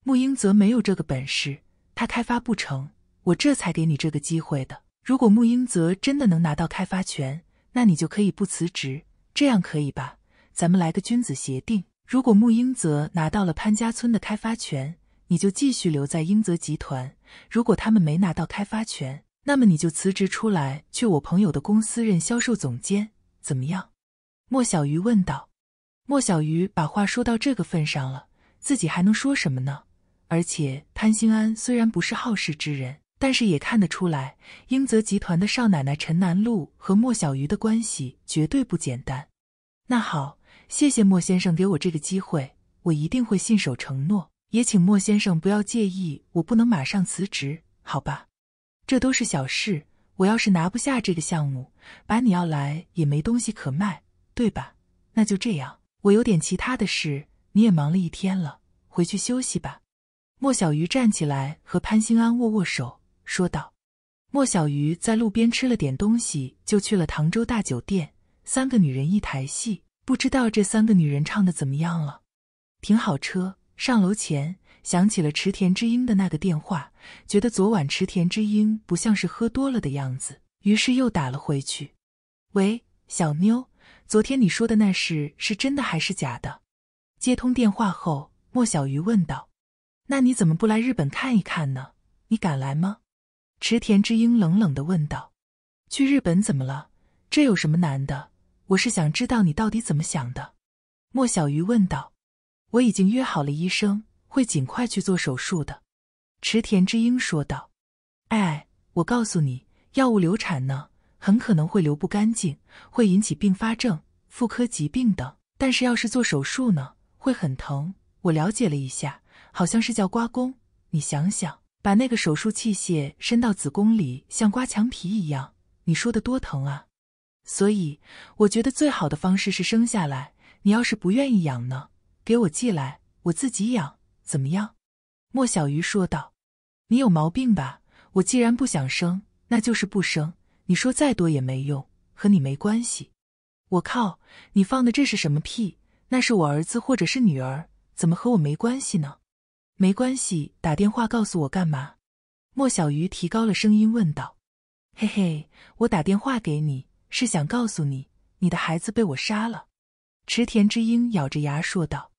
穆英泽没有这个本事，他开发不成，我这才给你这个机会的。如果穆英泽真的能拿到开发权，那你就可以不辞职，这样可以吧？咱们来个君子协定：如果穆英泽拿到了潘家村的开发权，你就继续留在英泽集团；如果他们没拿到开发权，那么你就辞职出来，去我朋友的公司任销售总监，怎么样？”莫小鱼问道。莫小鱼把话说到这个份上了，自己还能说什么呢？而且潘兴安虽然不是好事之人，但是也看得出来，英泽集团的少奶奶陈南露和莫小鱼的关系绝对不简单。那好，谢谢莫先生给我这个机会，我一定会信守承诺。也请莫先生不要介意，我不能马上辞职，好吧？这都是小事，我要是拿不下这个项目，把你要来也没东西可卖，对吧？那就这样，我有点其他的事，你也忙了一天了，回去休息吧。莫小鱼站起来和潘兴安握握手，说道。莫小鱼在路边吃了点东西，就去了唐州大酒店。三个女人一台戏，不知道这三个女人唱的怎么样了。停好车，上楼前。想起了池田知英的那个电话，觉得昨晚池田知英不像是喝多了的样子，于是又打了回去。喂，小妞，昨天你说的那事是真的还是假的？接通电话后，莫小鱼问道。那你怎么不来日本看一看呢？你敢来吗？池田知英冷冷的问道。去日本怎么了？这有什么难的？我是想知道你到底怎么想的。莫小鱼问道。我已经约好了医生。会尽快去做手术的，池田知英说道。哎，我告诉你，药物流产呢，很可能会流不干净，会引起并发症、妇科疾病等。但是要是做手术呢，会很疼。我了解了一下，好像是叫刮宫。你想想，把那个手术器械伸到子宫里，像刮墙皮一样，你说的多疼啊！所以我觉得最好的方式是生下来。你要是不愿意养呢，给我寄来，我自己养。怎么样？莫小鱼说道：“你有毛病吧？我既然不想生，那就是不生。你说再多也没用，和你没关系。”我靠！你放的这是什么屁？那是我儿子或者是女儿，怎么和我没关系呢？没关系，打电话告诉我干嘛？莫小鱼提高了声音问道：“嘿嘿，我打电话给你是想告诉你，你的孩子被我杀了。”池田知英咬着牙说道。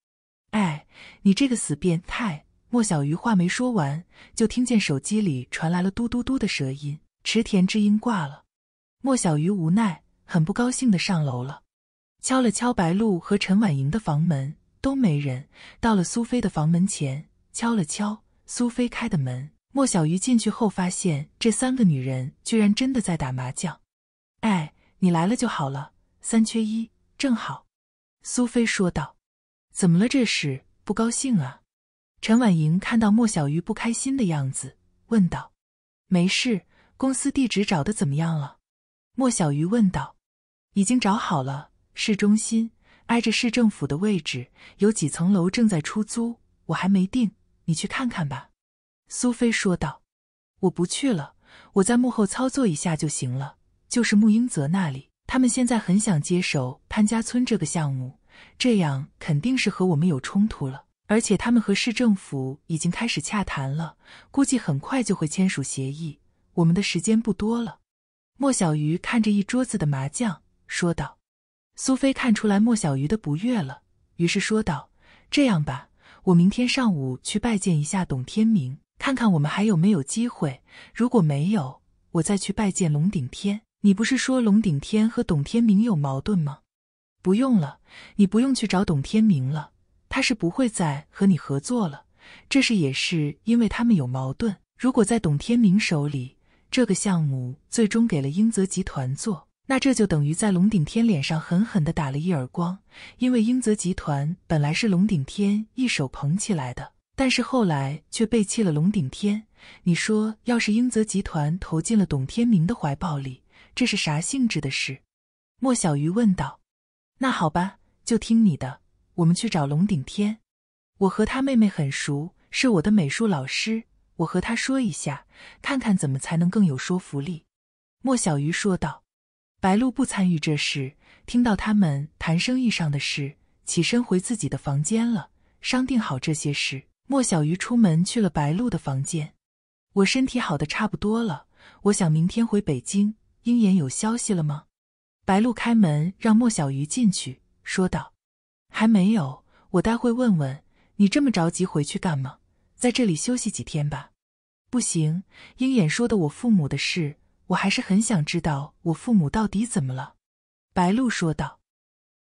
哎，你这个死变态！莫小鱼话没说完，就听见手机里传来了嘟嘟嘟的舌音，池田知音挂了。莫小鱼无奈，很不高兴的上楼了，敲了敲白露和陈婉莹的房门，都没人。到了苏菲的房门前，敲了敲苏菲开的门。莫小鱼进去后，发现这三个女人居然真的在打麻将。哎，你来了就好了，三缺一，正好。苏菲说道。怎么了？这是不高兴啊？陈婉莹看到莫小鱼不开心的样子，问道：“没事，公司地址找的怎么样了？”莫小鱼问道：“已经找好了，市中心挨着市政府的位置，有几层楼正在出租，我还没定，你去看看吧。”苏菲说道：“我不去了，我在幕后操作一下就行了。就是穆英泽那里，他们现在很想接手潘家村这个项目。”这样肯定是和我们有冲突了，而且他们和市政府已经开始洽谈了，估计很快就会签署协议。我们的时间不多了。莫小鱼看着一桌子的麻将，说道：“苏菲，看出来莫小鱼的不悦了，于是说道：这样吧，我明天上午去拜见一下董天明，看看我们还有没有机会。如果没有，我再去拜见龙顶天。你不是说龙顶天和董天明有矛盾吗？”不用了，你不用去找董天明了，他是不会再和你合作了。这事也是因为他们有矛盾。如果在董天明手里，这个项目最终给了英泽集团做，那这就等于在龙顶天脸上狠狠的打了一耳光。因为英泽集团本来是龙顶天一手捧起来的，但是后来却背弃了龙顶天。你说，要是英泽集团投进了董天明的怀抱里，这是啥性质的事？莫小鱼问道。那好吧，就听你的。我们去找龙顶天，我和他妹妹很熟，是我的美术老师。我和他说一下，看看怎么才能更有说服力。莫小鱼说道。白露不参与这事，听到他们谈生意上的事，起身回自己的房间了。商定好这些事，莫小鱼出门去了白露的房间。我身体好的差不多了，我想明天回北京。鹰眼有消息了吗？白露开门让莫小鱼进去，说道：“还没有，我待会问问你，这么着急回去干嘛？在这里休息几天吧。”“不行。”鹰眼说的我父母的事，我还是很想知道我父母到底怎么了。”白露说道。